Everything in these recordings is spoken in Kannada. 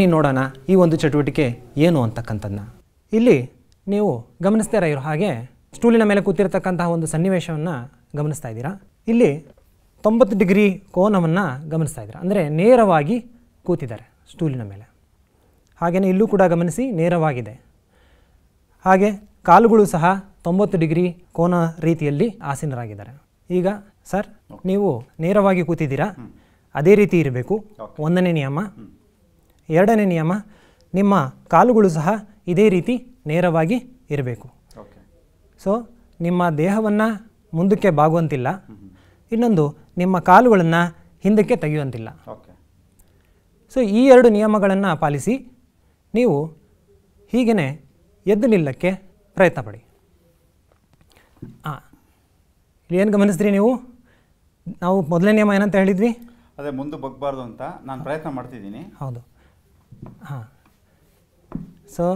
ನೀವು ನೋಡೋಣ ಈ ಒಂದು ಚಟುವಟಿಕೆ ಏನು ಅಂತಕ್ಕಂಥದ್ದನ್ನ ಇಲ್ಲಿ ನೀವು ಗಮನಿಸ್ತಾ ಇರೋ ಹಾಗೆ ಸ್ಟೂಲಿನ ಮೇಲೆ ಕೂತಿರ್ತಕ್ಕಂತಹ ಒಂದು ಸನ್ನಿವೇಶವನ್ನು ಗಮನಿಸ್ತಾ ಇದ್ದೀರಾ ಇಲ್ಲಿ ತೊಂಬತ್ತು ಡಿಗ್ರಿ ಕೋನವನ್ನು ಗಮನಿಸ್ತಾ ಇದ್ದೀರಾ ಅಂದರೆ ನೇರವಾಗಿ ಕೂತಿದ್ದಾರೆ ಸ್ಟೂಲಿನ ಮೇಲೆ ಹಾಗೆಯೇ ಇಲ್ಲೂ ಕೂಡ ಗಮನಿಸಿ ನೇರವಾಗಿದೆ ಹಾಗೆ ಕಾಲುಗಳು ಸಹ ತೊಂಬತ್ತು ಡಿಗ್ರಿ ಕೋನ ರೀತಿಯಲ್ಲಿ ಆಸೀನರಾಗಿದ್ದಾರೆ ಈಗ ಸರ್ ನೀವು ನೇರವಾಗಿ ಕೂತಿದ್ದೀರಾ ಅದೇ ರೀತಿ ಇರಬೇಕು ಒಂದನೇ ನಿಯಮ ಎರಡನೇ ನಿಯಮ ನಿಮ್ಮ ಕಾಲುಗಳು ಸಹ ಇದೇ ರೀತಿ ನೇರವಾಗಿ ಇರಬೇಕು ಸೊ ನಿಮ್ಮ ದೇಹವನ್ನು ಮುಂದಕ್ಕೆ ಬಾಗುವಂತಿಲ್ಲ ಇನ್ನೊಂದು ನಿಮ್ಮ ಕಾಲುಗಳನ್ನು ಹಿಂದಕ್ಕೆ ತೆಗೆಯುವಂತಿಲ್ಲ ಸೊ ಈ ಎರಡು ನಿಯಮಗಳನ್ನು ಪಾಲಿಸಿ ನೀವು ಹೀಗೇ ಎದ್ದು ನಿಲ್ಲಕ್ಕೆ ಪ್ರಯತ್ನ ಪಡಿ ಹಾಂ ಏನು ಗಮನಿಸಿದ್ರಿ ನೀವು ನಾವು ಮೊದಲನೇ ನಿಯಮ ಏನಂತ ಹೇಳಿದ್ವಿ ಅದೇ ಮುಂದೆ ಬಗ್ಬಾರ್ದು ಅಂತ ನಾನು ಪ್ರಯತ್ನ ಮಾಡ್ತಿದ್ದೀನಿ ಹೌದು ಹಾಂ ಸೊ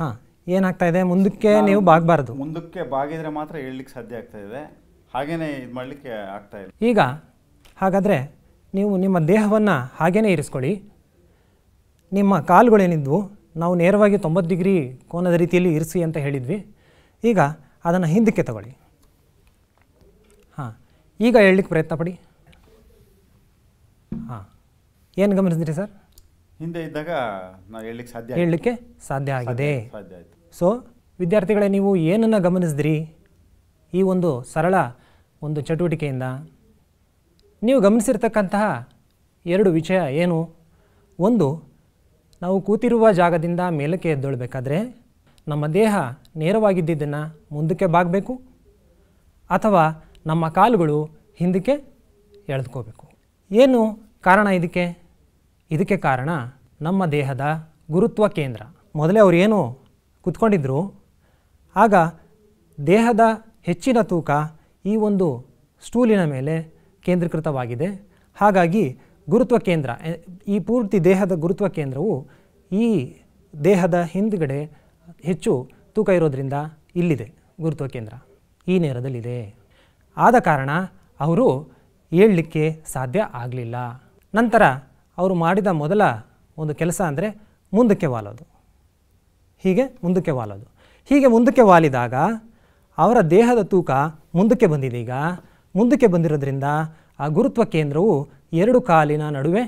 ಹಾಂ ಏನಾಗ್ತಾ ಇದೆ ಮುಂದಕ್ಕೆ ನೀವು ಬಾಗಬಾರದು ಮುಂದಕ್ಕೆ ಬಾಗಿದ್ರೆ ಮಾತ್ರ ಹೇಳಲಿಕ್ಕೆ ಸಾಧ್ಯ ಆಗ್ತಾ ಇದೆ ಹಾಗೇನೆ ಇದು ಮಾಡಲಿಕ್ಕೆ ಆಗ್ತಾ ಇಲ್ಲ ಈಗ ಹಾಗಾದರೆ ನೀವು ನಿಮ್ಮ ದೇಹವನ್ನು ಹಾಗೇನೇ ಇರಿಸ್ಕೊಳ್ಳಿ ನಿಮ್ಮ ಕಾಲುಗಳೇನಿದ್ವು ನಾವು ನೇರವಾಗಿ ತೊಂಬತ್ತು ಡಿಗ್ರಿ ಕೋನದ ರೀತಿಯಲ್ಲಿ ಇರಿಸಿ ಅಂತ ಹೇಳಿದ್ವಿ ಈಗ ಅದನ್ನು ಹಿಂದಕ್ಕೆ ತಗೊಳ್ಳಿ ಹಾಂ ಈಗ ಹೇಳಲಿಕ್ಕೆ ಪ್ರಯತ್ನ ಪಡಿ ಹಾಂ ಏನು ಗಮನಿಸಿದ್ರಿ ಸರ್ ಹಿಂದೆ ಇದ್ದಾಗ ನಾವು ಹೇಳಲಿಕ್ಕೆ ಸಾಧ್ಯ ಹೇಳಲಿಕ್ಕೆ ಸಾಧ್ಯ ಆಗಿದೆ ಸೊ ವಿದ್ಯಾರ್ಥಿಗಳೇ ನೀವು ಏನನ್ನು ಗಮನಿಸಿದ್ರಿ ಈ ಒಂದು ಸರಳ ಒಂದು ಚಟುವಟಿಕೆಯಿಂದ ನೀವು ಗಮನಿಸಿರ್ತಕ್ಕಂತಹ ಎರಡು ವಿಷಯ ಏನು ಒಂದು ನಾವು ಕೂತಿರುವ ಜಾಗದಿಂದ ಮೇಲಕ್ಕೆ ಎದ್ದೊಳ್ಬೇಕಾದ್ರೆ ನಮ್ಮ ದೇಹ ನೇರವಾಗಿದ್ದಿದ್ದನ್ನು ಮುಂದಕ್ಕೆ ಬಾಗಬೇಕು ಅಥವಾ ನಮ್ಮ ಕಾಲುಗಳು ಹಿಂದಕ್ಕೆ ಎಳೆದುಕೋಬೇಕು ಏನು ಕಾರಣ ಇದಕ್ಕೆ ಇದಕ್ಕೆ ಕಾರಣ ನಮ್ಮ ದೇಹದ ಗುರುತ್ವ ಕೇಂದ್ರ ಮೊದಲೇ ಅವರು ಏನು ಕುತ್ಕೊಂಡಿದ್ರು ಆಗ ದೇಹದ ಹೆಚ್ಚಿನ ತೂಕ ಈ ಒಂದು ಸ್ಟೂಲಿನ ಮೇಲೆ ಕೇಂದ್ರೀಕೃತವಾಗಿದೆ ಹಾಗಾಗಿ ಗುರುತ್ವ ಕೇಂದ್ರ ಈ ಪೂರ್ತಿ ದೇಹದ ಗುರುತ್ವ ಕೇಂದ್ರವು ಈ ದೇಹದ ಹಿಂದ್ಗಡೆ ಹೆಚ್ಚು ತೂಕ ಇರೋದರಿಂದ ಇಲ್ಲಿದೆ ಗುರುತ್ವ ಕೇಂದ್ರ ಈ ನೇರದಲ್ಲಿದೆ ಆದ ಕಾರಣ ಅವರು ಹೇಳಲಿಕ್ಕೆ ಸಾಧ್ಯ ಆಗಲಿಲ್ಲ ನಂತರ ಅವರು ಮಾಡಿದ ಮೊದಲ ಒಂದು ಕೆಲಸ ಅಂದರೆ ಮುಂದಕ್ಕೆ ವಾಲೋದು ಹೀಗೆ ಮುಂದಕ್ಕೆ ವಾಲೋದು ಹೀಗೆ ಮುಂದಕ್ಕೆ ವಾಲಿದಾಗ ಅವರ ದೇಹದ ತೂಕ ಮುಂದಕ್ಕೆ ಬಂದಿದೆ ಈಗ ಮುಂದಕ್ಕೆ ಬಂದಿರೋದ್ರಿಂದ ಆ ಗುರುತ್ವ ಕೇಂದ್ರವು ಎರಡು ಕಾಲಿನ ನಡುವೆ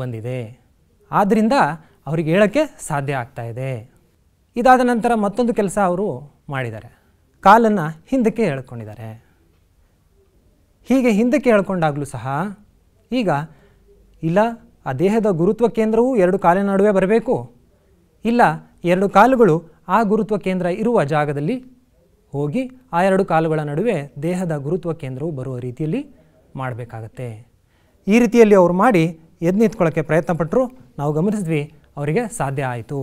ಬಂದಿದೆ ಆದ್ದರಿಂದ ಅವರಿಗೆ ಹೇಳೋಕ್ಕೆ ಸಾಧ್ಯ ಆಗ್ತಾ ಇದೆ ಇದಾದ ನಂತರ ಮತ್ತೊಂದು ಕೆಲಸ ಅವರು ಮಾಡಿದ್ದಾರೆ ಕಾಲನ್ನು ಹಿಂದಕ್ಕೆ ಹೇಳ್ಕೊಂಡಿದ್ದಾರೆ ಹೀಗೆ ಹಿಂದಕ್ಕೆ ಹೇಳ್ಕೊಂಡಾಗಲೂ ಸಹ ಈಗ ಇಲ್ಲ ಆ ದೇಹದ ಗುರುತ್ವ ಕೇಂದ್ರವು ಎರಡು ಕಾಲಿನ ನಡುವೆ ಬರಬೇಕು ಇಲ್ಲ ಎರಡು ಕಾಲುಗಳು ಆ ಗುರುತ್ವ ಕೇಂದ್ರ ಇರುವ ಜಾಗದಲ್ಲಿ ಹೋಗಿ ಆ ಎರಡು ಕಾಲುಗಳ ನಡುವೆ ದೇಹದ ಗುರುತ್ವ ಕೇಂದ್ರವು ಬರುವ ರೀತಿಯಲ್ಲಿ ಮಾಡಬೇಕಾಗತ್ತೆ ಈ ರೀತಿಯಲ್ಲಿ ಅವರು ಮಾಡಿ ಎದ್ದು ನಿಂತ್ಕೊಳ್ಳೋಕ್ಕೆ ಪಟ್ಟರು ನಾವು ಗಮನಿಸಿದ್ವಿ ಅವರಿಗೆ ಸಾಧ್ಯ ಆಯಿತು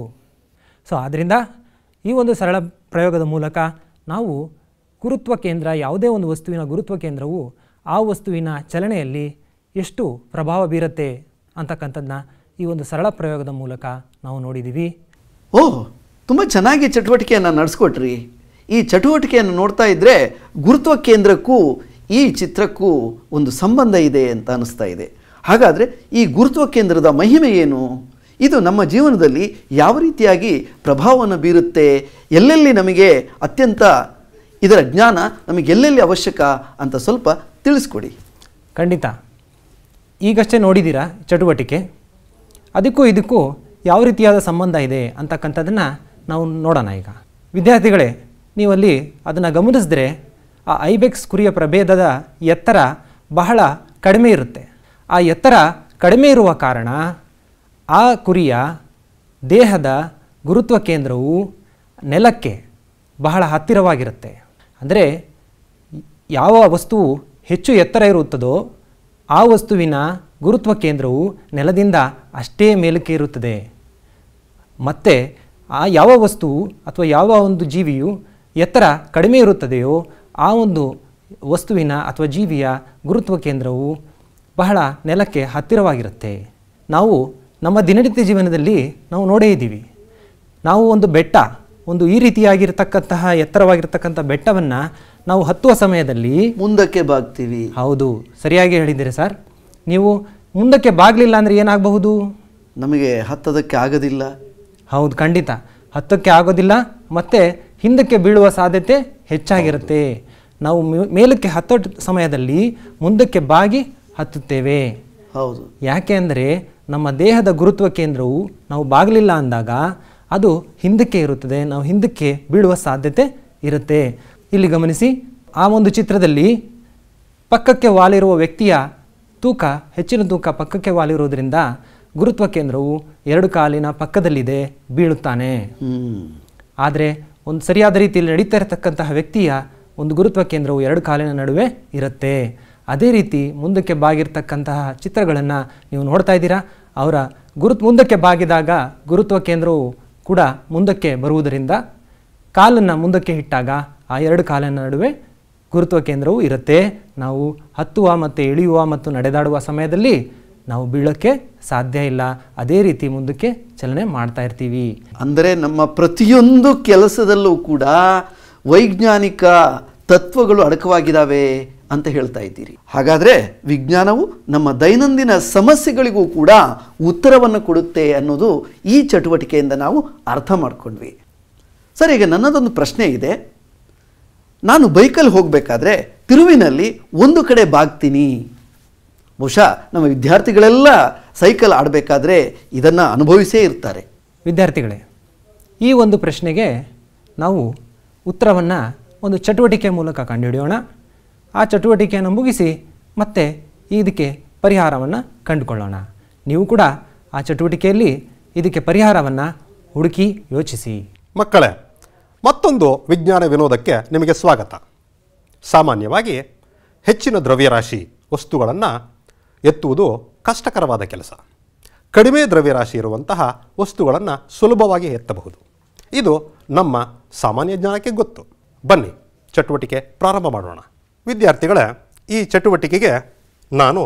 ಸೊ ಆದ್ದರಿಂದ ಈ ಒಂದು ಸರಳ ಪ್ರಯೋಗದ ಮೂಲಕ ನಾವು ಗುರುತ್ವ ಕೇಂದ್ರ ಯಾವುದೇ ಒಂದು ವಸ್ತುವಿನ ಗುರುತ್ವ ಕೇಂದ್ರವು ಆ ವಸ್ತುವಿನ ಚಲನೆಯಲ್ಲಿ ಎಷ್ಟು ಪ್ರಭಾವ ಬೀರುತ್ತೆ ಅಂತಕ್ಕಂಥದ್ದನ್ನ ಈ ಒಂದು ಸರಳ ಪ್ರಯೋಗದ ಮೂಲಕ ನಾವು ನೋಡಿದ್ದೀವಿ ಓಹ್ ತುಂಬ ಚೆನ್ನಾಗಿ ಚಟುವಟಿಕೆಯನ್ನು ನಡೆಸ್ಕೊಟ್ರಿ ಈ ಚಟುವಟಿಕೆಯನ್ನು ನೋಡ್ತಾ ಇದ್ದರೆ ಗುರುತ್ವ ಕೇಂದ್ರಕ್ಕೂ ಈ ಚಿತ್ರಕ್ಕೂ ಒಂದು ಸಂಬಂಧ ಇದೆ ಅಂತ ಅನಿಸ್ತಾ ಇದೆ ಹಾಗಾದರೆ ಈ ಗುರುತ್ವ ಕೇಂದ್ರದ ಮಹಿಮೆ ಏನು ಇದು ನಮ್ಮ ಜೀವನದಲ್ಲಿ ಯಾವ ರೀತಿಯಾಗಿ ಪ್ರಭಾವವನ್ನು ಬೀರುತ್ತೆ ಎಲ್ಲೆಲ್ಲಿ ನಮಗೆ ಅತ್ಯಂತ ಇದರ ಜ್ಞಾನ ನಮಗೆ ಎಲ್ಲೆಲ್ಲಿ ಅವಶ್ಯಕ ಅಂತ ಸ್ವಲ್ಪ ತಿಳಿಸ್ಕೊಡಿ ಖಂಡಿತ ಈಗಷ್ಟೇ ನೋಡಿದ್ದೀರಾ ಚಟುವಟಿಕೆ ಅದಕ್ಕೂ ಇದಕ್ಕೂ ಯಾವ ರೀತಿಯಾದ ಸಂಬಂಧ ಇದೆ ಅಂತಕ್ಕಂಥದ್ದನ್ನು ನಾವು ನೋಡೋಣ ಈಗ ವಿದ್ಯಾರ್ಥಿಗಳೇ ನೀವಲ್ಲಿ ಅದನ್ನು ಗಮನಿಸಿದ್ರೆ ಆ ಐಬೆಕ್ಸ್ ಕುರಿಯ ಪ್ರಭೇದದ ಎತ್ತರ ಬಹಳ ಕಡಿಮೆ ಇರುತ್ತೆ ಆ ಎತ್ತರ ಕಡಿಮೆ ಇರುವ ಕಾರಣ ಆ ಕುರಿಯ ದೇಹದ ಗುರುತ್ವ ಕೇಂದ್ರವು ನೆಲಕ್ಕೆ ಬಹಳ ಹತ್ತಿರವಾಗಿರುತ್ತೆ ಅಂದರೆ ಯಾವ ವಸ್ತುವು ಹೆಚ್ಚು ಎತ್ತರ ಇರುತ್ತದೋ ಆ ವಸ್ತುವಿನ ಗುರುತ್ವ ಕೇಂದ್ರವು ನೆಲದಿಂದ ಅಷ್ಟೇ ಮೇಲಕ್ಕೆ ಇರುತ್ತದೆ ಮತ್ತು ಆ ಯಾವ ವಸ್ತುವು ಅಥವಾ ಯಾವ ಒಂದು ಜೀವಿಯು ಎತ್ತರ ಕಡಿಮೆ ಇರುತ್ತದೆಯೋ ಆ ಒಂದು ವಸ್ತುವಿನ ಅಥವಾ ಜೀವಿಯ ಗುರುತ್ವ ಕೇಂದ್ರವು ಬಹಳ ನೆಲಕ್ಕೆ ಹತ್ತಿರವಾಗಿರುತ್ತೆ ನಾವು ನಮ್ಮ ದಿನನಿತ್ಯ ಜೀವನದಲ್ಲಿ ನಾವು ನೋಡೇ ಇದ್ದೀವಿ ನಾವು ಒಂದು ಬೆಟ್ಟ ಒಂದು ಈ ರೀತಿಯಾಗಿರ್ತಕ್ಕಂತಹ ಎತ್ತರವಾಗಿರ್ತಕ್ಕಂಥ ಬೆಟ್ಟವನ್ನು ನಾವು ಹತ್ತುವ ಸಮಯದಲ್ಲಿ ಮುಂದಕ್ಕೆ ಬಾಗ್ತೀವಿ ಹೌದು ಸರಿಯಾಗಿ ಹೇಳಿದ್ದೀರಿ ಸರ್ ನೀವು ಮುಂದಕ್ಕೆ ಬಾಗಲಿಲ್ಲ ಅಂದರೆ ಏನಾಗಬಹುದು ನಮಗೆ ಹತ್ತೋದಕ್ಕೆ ಆಗೋದಿಲ್ಲ ಹೌದು ಖಂಡಿತ ಹತ್ತಕ್ಕೆ ಆಗೋದಿಲ್ಲ ಮತ್ತು ಹಿಂದಕ್ಕೆ ಬೀಳುವ ಸಾಧ್ಯತೆ ಹೆಚ್ಚಾಗಿರುತ್ತೆ ನಾವು ಮೇಲಕ್ಕೆ ಹತ್ತೋ ಸಮಯದಲ್ಲಿ ಮುಂದಕ್ಕೆ ಬಾಗಿ ಹತ್ತುತ್ತೇವೆ ಹೌದು ಯಾಕೆ ಅಂದರೆ ನಮ್ಮ ದೇಹದ ಗುರುತ್ವ ಕೇಂದ್ರವು ನಾವು ಬಾಗಲಿಲ್ಲ ಅಂದಾಗ ಅದು ಹಿಂದಕ್ಕೆ ಇರುತ್ತದೆ ನಾವು ಹಿಂದಕ್ಕೆ ಬೀಳುವ ಸಾಧ್ಯತೆ ಇರುತ್ತೆ ಇಲ್ಲಿ ಗಮನಿಸಿ ಆ ಒಂದು ಚಿತ್ರದಲ್ಲಿ ಪಕ್ಕಕ್ಕೆ ವಾಲಿರುವ ವ್ಯಕ್ತಿಯ ತೂಕ ಹೆಚ್ಚಿನ ತೂಕ ಪಕ್ಕಕ್ಕೆ ವಾಲಿರುವುದರಿಂದ ಗುರುತ್ವ ಕೇಂದ್ರವು ಎರಡು ಕಾಲಿನ ಪಕ್ಕದಲ್ಲಿದೆ ಬೀಳುತ್ತಾನೆ ಆದರೆ ಒಂದು ಸರಿಯಾದ ರೀತಿಯಲ್ಲಿ ನಡೀತಾ ಇರತಕ್ಕಂತಹ ವ್ಯಕ್ತಿಯ ಒಂದು ಗುರುತ್ವ ಕೇಂದ್ರವು ಎರಡು ಕಾಲಿನ ನಡುವೆ ಇರುತ್ತೆ ಅದೇ ರೀತಿ ಮುಂದಕ್ಕೆ ಬಾಗಿರ್ತಕ್ಕಂತಹ ಚಿತ್ರಗಳನ್ನು ನೀವು ನೋಡ್ತಾ ಇದ್ದೀರಾ ಅವರ ಗುರುತ್ ಮುಂದಕ್ಕೆ ಬಾಗಿದಾಗ ಗುರುತ್ವ ಕೇಂದ್ರವು ಕೂಡ ಮುಂದಕ್ಕೆ ಬರುವುದರಿಂದ ಕಾಲನ್ನು ಮುಂದಕ್ಕೆ ಇಟ್ಟಾಗ ಆ ಎರಡು ಕಾಲಿನ ನಡುವೆ ಗುರುತ್ವ ಕೇಂದ್ರವು ಇರುತ್ತೆ ನಾವು ಹತ್ತುವ ಮತ್ತು ಇಳಿಯುವ ಮತ್ತು ನಡೆದಾಡುವ ಸಮಯದಲ್ಲಿ ನಾವು ಬೀಳೋಕ್ಕೆ ಸಾಧ್ಯ ಇಲ್ಲ ಅದೇ ರೀತಿ ಮುಂದಕ್ಕೆ ಚಲನೆ ಮಾಡ್ತಾ ಇರ್ತೀವಿ ಅಂದರೆ ನಮ್ಮ ಪ್ರತಿಯೊಂದು ಕೆಲಸದಲ್ಲೂ ಕೂಡ ವೈಜ್ಞಾನಿಕ ತತ್ವಗಳು ಅಡಕವಾಗಿದ್ದಾವೆ ಅಂತ ಹೇಳ್ತಾ ಇದ್ದೀರಿ ಹಾಗಾದರೆ ವಿಜ್ಞಾನವು ನಮ್ಮ ದೈನಂದಿನ ಸಮಸ್ಯೆಗಳಿಗೂ ಕೂಡ ಉತ್ತರವನ್ನು ಕೊಡುತ್ತೆ ಅನ್ನೋದು ಈ ಚಟುವಟಿಕೆಯಿಂದ ನಾವು ಅರ್ಥ ಮಾಡಿಕೊಂಡ್ವಿ ಸರ್ ಈಗ ನನ್ನದೊಂದು ಪ್ರಶ್ನೆ ಇದೆ ನಾನು ಬೈಕಲ್ಲಿ ಹೋಗಬೇಕಾದ್ರೆ ತಿರುವಿನಲ್ಲಿ ಒಂದು ಕಡೆ ಬಾಗ್ತೀನಿ ಬಹುಶಃ ನಮ್ಮ ವಿದ್ಯಾರ್ಥಿಗಳೆಲ್ಲ ಸೈಕಲ್ ಆಡಬೇಕಾದ್ರೆ ಇದನ್ನು ಅನುಭವಿಸೇ ಇರ್ತಾರೆ ವಿದ್ಯಾರ್ಥಿಗಳೇ ಈ ಒಂದು ಪ್ರಶ್ನೆಗೆ ನಾವು ಉತ್ತರವನ್ನು ಒಂದು ಚಟುವಟಿಕೆ ಮೂಲಕ ಕಂಡುಹಿಡಿಯೋಣ ಆ ಚಟುವಟಿಕೆಯನ್ನು ಮುಗಿಸಿ ಮತ್ತೆ ಇದಕ್ಕೆ ಪರಿಹಾರವನ್ನು ಕಂಡುಕೊಳ್ಳೋಣ ನೀವು ಕೂಡ ಆ ಚಟುವಟಿಕೆಯಲ್ಲಿ ಇದಕ್ಕೆ ಪರಿಹಾರವನ್ನು ಹುಡುಕಿ ಯೋಚಿಸಿ ಮಕ್ಕಳೇ ಮತ್ತೊಂದು ವಿಜ್ಞಾನ ವಿನೋದಕ್ಕೆ ನಿಮಗೆ ಸ್ವಾಗತ ಸಾಮಾನ್ಯವಾಗಿ ಹೆಚ್ಚಿನ ದ್ರವ್ಯರಾಶಿ ವಸ್ತುಗಳನ್ನು ಎತ್ತುವುದು ಕಷ್ಟಕರವಾದ ಕೆಲಸ ಕಡಿಮೆ ದ್ರವ್ಯರಾಶಿ ಇರುವಂತಹ ವಸ್ತುಗಳನ್ನು ಸುಲಭವಾಗಿ ಎತ್ತಬಹುದು ಇದು ನಮ್ಮ ಸಾಮಾನ್ಯ ಜ್ಞಾನಕ್ಕೆ ಗೊತ್ತು ಬನ್ನಿ ಚಟುವಟಿಕೆ ಪ್ರಾರಂಭ ಮಾಡೋಣ ವಿದ್ಯಾರ್ಥಿಗಳ ಈ ಚಟುವಟಿಕೆಗೆ ನಾನು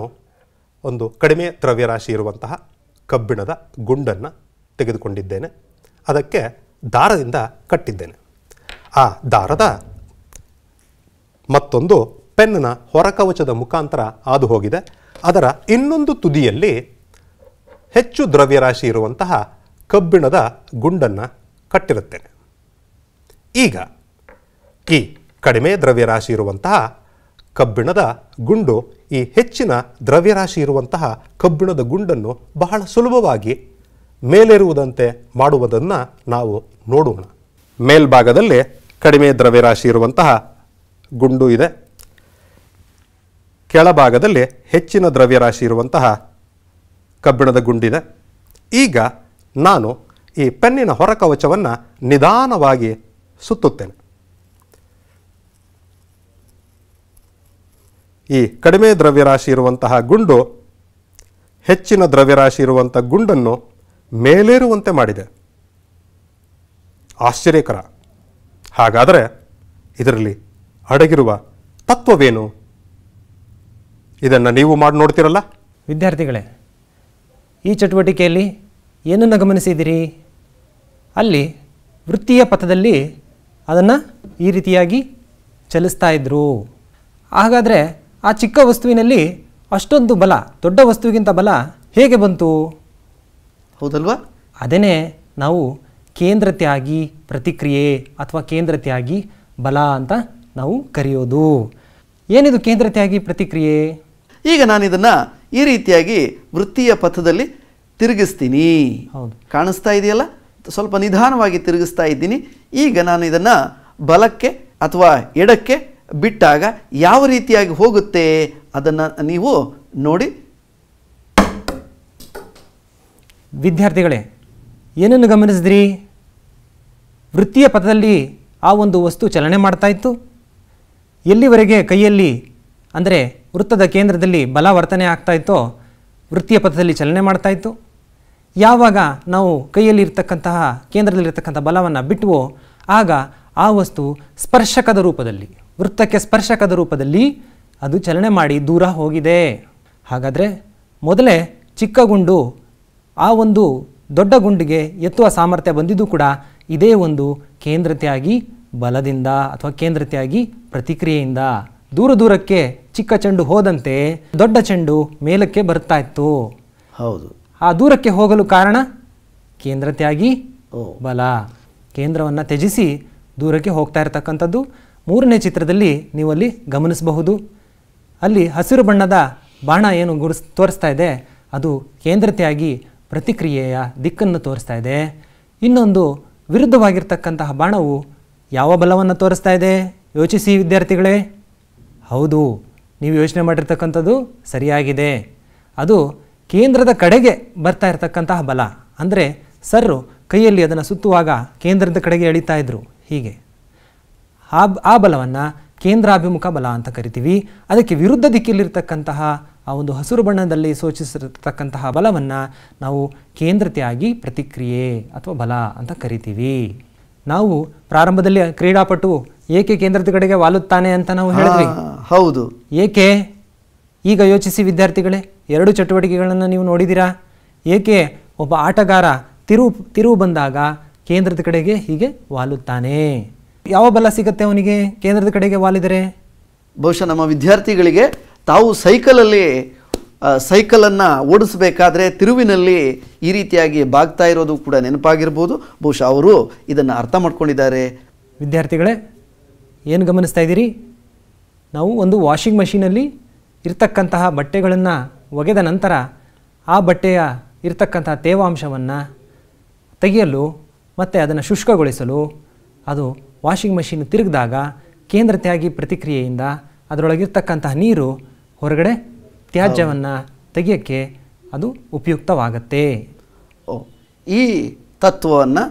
ಒಂದು ಕಡಿಮೆ ದ್ರವ್ಯರಾಶಿ ಇರುವಂತಹ ಕಬ್ಬಿಣದ ಗುಂಡನ್ನು ತೆಗೆದುಕೊಂಡಿದ್ದೇನೆ ಅದಕ್ಕೆ ದಾರದಿಂದ ಕಟ್ಟಿದ್ದೇನೆ ಆ ದಾರದ ಮತ್ತೊಂದು ಪೆನ್ನ ಹೊರಕವಚದ ಮುಖಾಂತರ ಹಾದು ಹೋಗಿದೆ ಅದರ ಇನ್ನೊಂದು ತುದಿಯಲ್ಲಿ ಹೆಚ್ಚು ದ್ರವ್ಯರಾಶಿ ಇರುವಂತಹ ಕಬ್ಬಿಣದ ಗುಂಡನ್ನು ಕಟ್ಟಿರುತ್ತೇನೆ ಈಗ ಈ ಕಡಿಮೆ ದ್ರವ್ಯರಾಶಿ ಇರುವಂತಹ ಕಬ್ಬಿಣದ ಗುಂಡು ಈ ಹೆಚ್ಚಿನ ದ್ರವ್ಯರಾಶಿ ಇರುವಂತಹ ಕಬ್ಬಿಣದ ಗುಂಡನ್ನು ಬಹಳ ಸುಲಭವಾಗಿ ಮೇಲೇರುವುದಂತೆ ಮಾಡುವುದನ್ನು ನಾವು ನೋಡೋಣ ಮೇಲ್ಭಾಗದಲ್ಲಿ ಕಡಿಮೆ ದ್ರವ್ಯರಾಶಿ ಇರುವಂತಹ ಗುಂಡು ಇದೆ ಕೆಳಭಾಗದಲ್ಲಿ ಹೆಚ್ಚಿನ ದ್ರವ್ಯರಾಶಿ ಇರುವಂತಹ ಕಬ್ಬಿಣದ ಗುಂಡಿದೆ ಈಗ ನಾನು ಈ ಪೆನ್ನಿನ ಹೊರಕವಚವನ್ನು ನಿಧಾನವಾಗಿ ಸುತ್ತುತ್ತೇನೆ ಈ ಕಡಿಮೆ ದ್ರವ್ಯರಾಶಿ ಇರುವಂತಹ ಗುಂಡು ಹೆಚ್ಚಿನ ದ್ರವ್ಯರಾಶಿ ಇರುವಂಥ ಗುಂಡನ್ನು ಮೇಲೇರುವಂತೆ ಮಾಡಿದೆ ಆಶ್ಚರ್ಯಕರ ಹಾಗಾದರೆ ಇದರಲ್ಲಿ ಅಡಗಿರುವ ತತ್ವವೇನು ಇದನ್ನು ನೀವು ಮಾಡಿ ನೋಡ್ತೀರಲ್ಲ ವಿದ್ಯಾರ್ಥಿಗಳೇ ಈ ಚಟುವಟಿಕೆಯಲ್ಲಿ ಏನನ್ನು ಗಮನಿಸಿದಿರಿ ಅಲ್ಲಿ ವೃತ್ತಿಯ ಪಥದಲ್ಲಿ ಅದನ್ನು ಈ ರೀತಿಯಾಗಿ ಚಲಿಸ್ತಾ ಇದ್ದರು ಹಾಗಾದರೆ ಆ ಚಿಕ್ಕ ವಸ್ತುವಿನಲ್ಲಿ ಅಷ್ಟೊಂದು ಬಲ ದೊಡ್ಡ ವಸ್ತುವಿಗಿಂತ ಬಲ ಹೇಗೆ ಬಂತು ಹೌದಲ್ವಾ ಅದನ್ನೇ ನಾವು ಕೇಂದ್ರ ತ್ಯಾಗಿ ಪ್ರತಿಕ್ರಿಯೆ ಅಥವಾ ಕೇಂದ್ರ ತ್ಯಾಗಿ ಬಲ ಅಂತ ನಾವು ಕರೆಯೋದು ಏನಿದು ಕೇಂದ್ರ ತ್ಯಾಗಿ ಪ್ರತಿಕ್ರಿಯೆ ಈಗ ನಾನು ಇದನ್ನು ಈ ರೀತಿಯಾಗಿ ವೃತ್ತಿಯ ಪಥದಲ್ಲಿ ತಿರುಗಿಸ್ತೀನಿ ಹೌದು ಕಾಣಿಸ್ತಾ ಇದೆಯಲ್ಲ ಸ್ವಲ್ಪ ನಿಧಾನವಾಗಿ ತಿರುಗಿಸ್ತಾ ಇದ್ದೀನಿ ಈಗ ನಾನು ಇದನ್ನು ಬಲಕ್ಕೆ ಅಥವಾ ಎಡಕ್ಕೆ ಬಿಟ್ಟಾಗ ಯಾವ ರೀತಿಯಾಗಿ ಹೋಗುತ್ತೆ ಅದನ್ನು ನೀವು ನೋಡಿ ವಿದ್ಯಾರ್ಥಿಗಳೇ ಏನನ್ನು ಗಮನಿಸಿದ್ರಿ ವೃತ್ತಿಯ ಪಥದಲ್ಲಿ ಆ ಒಂದು ವಸ್ತು ಚಲನೆ ಮಾಡ್ತಾ ಇತ್ತು ಎಲ್ಲಿವರೆಗೆ ಕೈಯಲ್ಲಿ ಅಂದರೆ ವೃತ್ತದ ಕೇಂದ್ರದಲ್ಲಿ ಬಲ ವರ್ತನೆ ಆಗ್ತಾ ಇತ್ತೋ ವೃತ್ತಿಯ ಪಥದಲ್ಲಿ ಚಲನೆ ಮಾಡ್ತಾ ಇತ್ತು ಯಾವಾಗ ನಾವು ಕೈಯಲ್ಲಿ ಕೇಂದ್ರದಲ್ಲಿರ್ತಕ್ಕಂಥ ಬಲವನ್ನು ಬಿಟ್ಟುವೋ ಆಗ ಆ ವಸ್ತು ಸ್ಪರ್ಶಕದ ರೂಪದಲ್ಲಿ ವೃತ್ತಕ್ಕೆ ಸ್ಪರ್ಶಕದ ರೂಪದಲ್ಲಿ ಅದು ಚಲನೆ ಮಾಡಿ ದೂರ ಹೋಗಿದೆ ಹಾಗಾದರೆ ಮೊದಲೇ ಚಿಕ್ಕ ಗುಂಡು ಆ ಒಂದು ದೊಡ್ಡ ಗುಂಡಿಗೆ ಎತ್ತುವ ಸಾಮರ್ಥ್ಯ ಬಂದಿದ್ದು ಕೂಡ ಇದೇ ಒಂದು ಕೇಂದ್ರತೆಯಾಗಿ ಬಲದಿಂದ ಅಥವಾ ಕೇಂದ್ರತೆಯಾಗಿ ಪ್ರತಿಕ್ರಿಯೆಯಿಂದ ದೂರ ದೂರಕ್ಕೆ ಚಿಕ್ಕ ಚೆಂಡು ಹೋದಂತೆ ದೊಡ್ಡ ಚೆಂಡು ಮೇಲಕ್ಕೆ ಬರ್ತಾ ಇತ್ತು ಹೌದು ಆ ದೂರಕ್ಕೆ ಹೋಗಲು ಕಾರಣ ಕೇಂದ್ರತೆಯಾಗಿ ಬಲ ಕೇಂದ್ರವನ್ನು ತ್ಯಜಿಸಿ ದೂರಕ್ಕೆ ಹೋಗ್ತಾ ಇರತಕ್ಕಂಥದ್ದು ಮೂರನೇ ಚಿತ್ರದಲ್ಲಿ ನೀವು ಅಲ್ಲಿ ಗಮನಿಸಬಹುದು ಅಲ್ಲಿ ಹಸಿರು ಬಣ್ಣದ ಬಾಣ ಏನು ಗುರುಸ್ ತೋರಿಸ್ತಾ ಇದೆ ಅದು ಕೇಂದ್ರತೆಯಾಗಿ ಪ್ರತಿಕ್ರಿಯೆಯ ದಿಕ್ಕನ್ನು ತೋರಿಸ್ತಾ ಇದೆ ಇನ್ನೊಂದು ವಿರುದ್ಧವಾಗಿರ್ತಕ್ಕಂತಹ ಬಾಣವು ಯಾವ ಬಲವನ್ನು ತೋರಿಸ್ತಾ ಇದೆ ಯೋಚಿಸಿ ವಿದ್ಯಾರ್ಥಿಗಳೇ ಹೌದು ನೀವು ಯೋಚನೆ ಮಾಡಿರ್ತಕ್ಕಂಥದ್ದು ಸರಿಯಾಗಿದೆ ಅದು ಕೇಂದ್ರದ ಕಡೆಗೆ ಬರ್ತಾ ಇರತಕ್ಕಂತಹ ಬಲ ಅಂದರೆ ಸರ್ರು ಕೈಯಲ್ಲಿ ಅದನ್ನು ಸುತ್ತುವಾಗ ಕೇಂದ್ರದ ಕಡೆಗೆ ಎಳಿತಾ ಇದ್ದರು ಹೀಗೆ ಆ ಆ ಬಲವನ್ನು ಕೇಂದ್ರಾಭಿಮುಖ ಬಲ ಅಂತ ಕರಿತೀವಿ ಅದಕ್ಕೆ ವಿರುದ್ಧ ದಿಕ್ಕಿಲಿರ್ತಕ್ಕಂತಹ ಆ ಒಂದು ಹಸಿರು ಬಣ್ಣದಲ್ಲಿ ಸೂಚಿಸಿರ್ತಕ್ಕಂತಹ ಬಲವನ್ನು ನಾವು ಕೇಂದ್ರತೆಯಾಗಿ ಪ್ರತಿಕ್ರಿಯೆ ಅಥವಾ ಬಲ ಅಂತ ಕರಿತೀವಿ ನಾವು ಪ್ರಾರಂಭದಲ್ಲಿ ಕ್ರೀಡಾಪಟು ಏಕೆ ಕೇಂದ್ರದ ಕಡೆಗೆ ವಾಲುತ್ತಾನೆ ಅಂತ ನಾವು ಹೇಳಿದ್ವಿ ಹೌದು ಏಕೆ ಈಗ ಯೋಚಿಸಿ ವಿದ್ಯಾರ್ಥಿಗಳೇ ಎರಡು ಚಟುವಟಿಕೆಗಳನ್ನು ನೀವು ನೋಡಿದಿರಾ ಏಕೆ ಒಬ್ಬ ಆಟಗಾರ ತಿರುವು ತಿರುವು ಬಂದಾಗ ಕೇಂದ್ರದ ಕಡೆಗೆ ಹೀಗೆ ವಾಲುತ್ತಾನೆ ಯಾವ ಬೆಲ್ಲ ಸಿಗುತ್ತೆ ಅವನಿಗೆ ಕೇಂದ್ರದ ಕಡೆಗೆ ವಾಲಿದರೆ ಬಹುಶಃ ನಮ್ಮ ವಿದ್ಯಾರ್ಥಿಗಳಿಗೆ ತಾವು ಸೈಕಲಲ್ಲಿ ಸೈಕಲನ್ನು ಓಡಿಸಬೇಕಾದ್ರೆ ತಿರುವಿನಲ್ಲಿ ಈ ರೀತಿಯಾಗಿ ಬಾಗ್ತಾ ಇರೋದು ಕೂಡ ನೆನಪಾಗಿರ್ಬೋದು ಬಹುಶಃ ಅವರು ಇದನ್ನು ಅರ್ಥ ಮಾಡ್ಕೊಂಡಿದ್ದಾರೆ ವಿದ್ಯಾರ್ಥಿಗಳೇ ಏನು ಗಮನಿಸ್ತಾ ಇದ್ದೀರಿ ನಾವು ಒಂದು ವಾಷಿಂಗ್ ಮಷಿನಲ್ಲಿ ಇರ್ತಕ್ಕಂತಹ ಬಟ್ಟೆಗಳನ್ನು ಒಗೆದ ನಂತರ ಆ ಬಟ್ಟೆಯ ಇರ್ತಕ್ಕಂತಹ ತೇವಾಂಶವನ್ನು ತೆಗೆಯಲು ಮತ್ತು ಅದನ್ನು ಶುಷ್ಕಗೊಳಿಸಲು ಅದು ವಾಷಿಂಗ್ ಮಷೀನ್ ತಿರುಗಿದಾಗ ಕೇಂದ್ರ ತ್ಯಾಗಿ ಪ್ರತಿಕ್ರಿಯೆಯಿಂದ ಅದರೊಳಗಿರ್ತಕ್ಕಂತಹ ನೀರು ಹೊರಗಡೆ ತ್ಯಾಜ್ಯವನ್ನು ತೆಗೆಯೋಕ್ಕೆ ಅದು ಉಪಯುಕ್ತವಾಗತ್ತೆ ಓ ಈ ತತ್ವವನ್ನು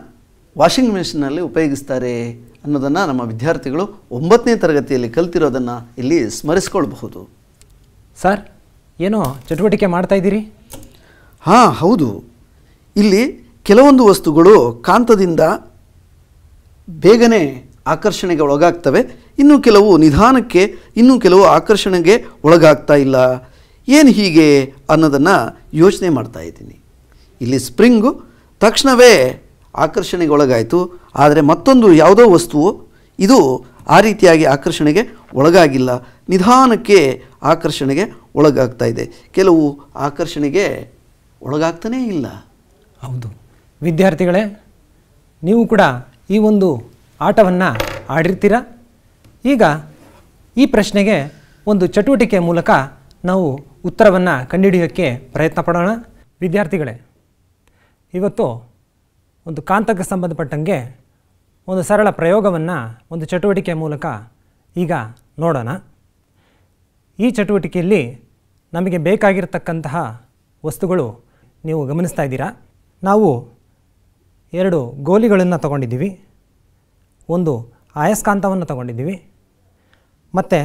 ವಾಷಿಂಗ್ ಮೆಷಿನಲ್ಲಿ ಉಪಯೋಗಿಸ್ತಾರೆ ಅನ್ನೋದನ್ನು ನಮ್ಮ ವಿದ್ಯಾರ್ಥಿಗಳು ಒಂಬತ್ತನೇ ತರಗತಿಯಲ್ಲಿ ಕಲ್ತಿರೋದನ್ನು ಇಲ್ಲಿ ಸ್ಮರಿಸ್ಕೊಳ್ಬಹುದು ಸರ್ ಏನೋ ಚಟುವಟಿಕೆ ಮಾಡ್ತಾ ಇದ್ದೀರಿ ಹಾಂ ಹೌದು ಇಲ್ಲಿ ಕೆಲವೊಂದು ವಸ್ತುಗಳು ಕಾಂತದಿಂದ ಬೇಗನೆ ಆಕರ್ಷಣೆಗೆ ಒಳಗಾಗ್ತವೆ ಇನ್ನು ಕೆಲವು ನಿಧಾನಕ್ಕೆ ಇನ್ನೂ ಕೆಲವು ಆಕರ್ಷಣೆಗೆ ಒಳಗಾಗ್ತಾ ಇಲ್ಲ ಏನು ಹೀಗೆ ಅನ್ನೋದನ್ನು ಯೋಚನೆ ಮಾಡ್ತಾ ಇದ್ದೀನಿ ಇಲ್ಲಿ ಸ್ಪ್ರಿಂಗು ತಕ್ಷಣವೇ ಆಕರ್ಷಣೆಗೆ ಒಳಗಾಯಿತು ಆದರೆ ಮತ್ತೊಂದು ಯಾವುದೋ ವಸ್ತುವು ಇದು ಆ ರೀತಿಯಾಗಿ ಆಕರ್ಷಣೆಗೆ ಒಳಗಾಗಿಲ್ಲ ನಿಧಾನಕ್ಕೆ ಆಕರ್ಷಣೆಗೆ ಒಳಗಾಗ್ತಾ ಇದೆ ಕೆಲವು ಆಕರ್ಷಣೆಗೆ ಒಳಗಾಗ್ತಾನೇ ಇಲ್ಲ ಹೌದು ವಿದ್ಯಾರ್ಥಿಗಳೇ ನೀವು ಕೂಡ ಈ ಒಂದು ಆಟವನ್ನು ಆಡಿರ್ತೀರಾ ಈಗ ಈ ಪ್ರಶ್ನೆಗೆ ಒಂದು ಚಟುವಟಿಕೆ ಮೂಲಕ ನಾವು ಉತ್ತರವನ್ನು ಕಂಡುಹಿಡಿಯೋಕ್ಕೆ ಪ್ರಯತ್ನ ಪಡೋಣ ವಿದ್ಯಾರ್ಥಿಗಳೇ ಇವತ್ತು ಒಂದು ಕಾಂತಕ್ಕೆ ಸಂಬಂಧಪಟ್ಟಂಗೆ ಒಂದು ಸರಳ ಪ್ರಯೋಗವನ್ನು ಒಂದು ಚಟುವಟಿಕೆ ಮೂಲಕ ಈಗ ನೋಡೋಣ ಈ ಚಟುವಟಿಕೆಯಲ್ಲಿ ನಮಗೆ ಬೇಕಾಗಿರತಕ್ಕಂತಹ ವಸ್ತುಗಳು ನೀವು ಗಮನಿಸ್ತಾ ಇದ್ದೀರಾ ನಾವು ಎರಡು ಗೋಲಿಗಳನ್ನು ತಗೊಂಡಿದ್ದೀವಿ ಒಂದು ಆಯಸ್ಕಾಂತವನ್ನು ತಗೊಂಡಿದ್ದೀವಿ ಮತ್ತು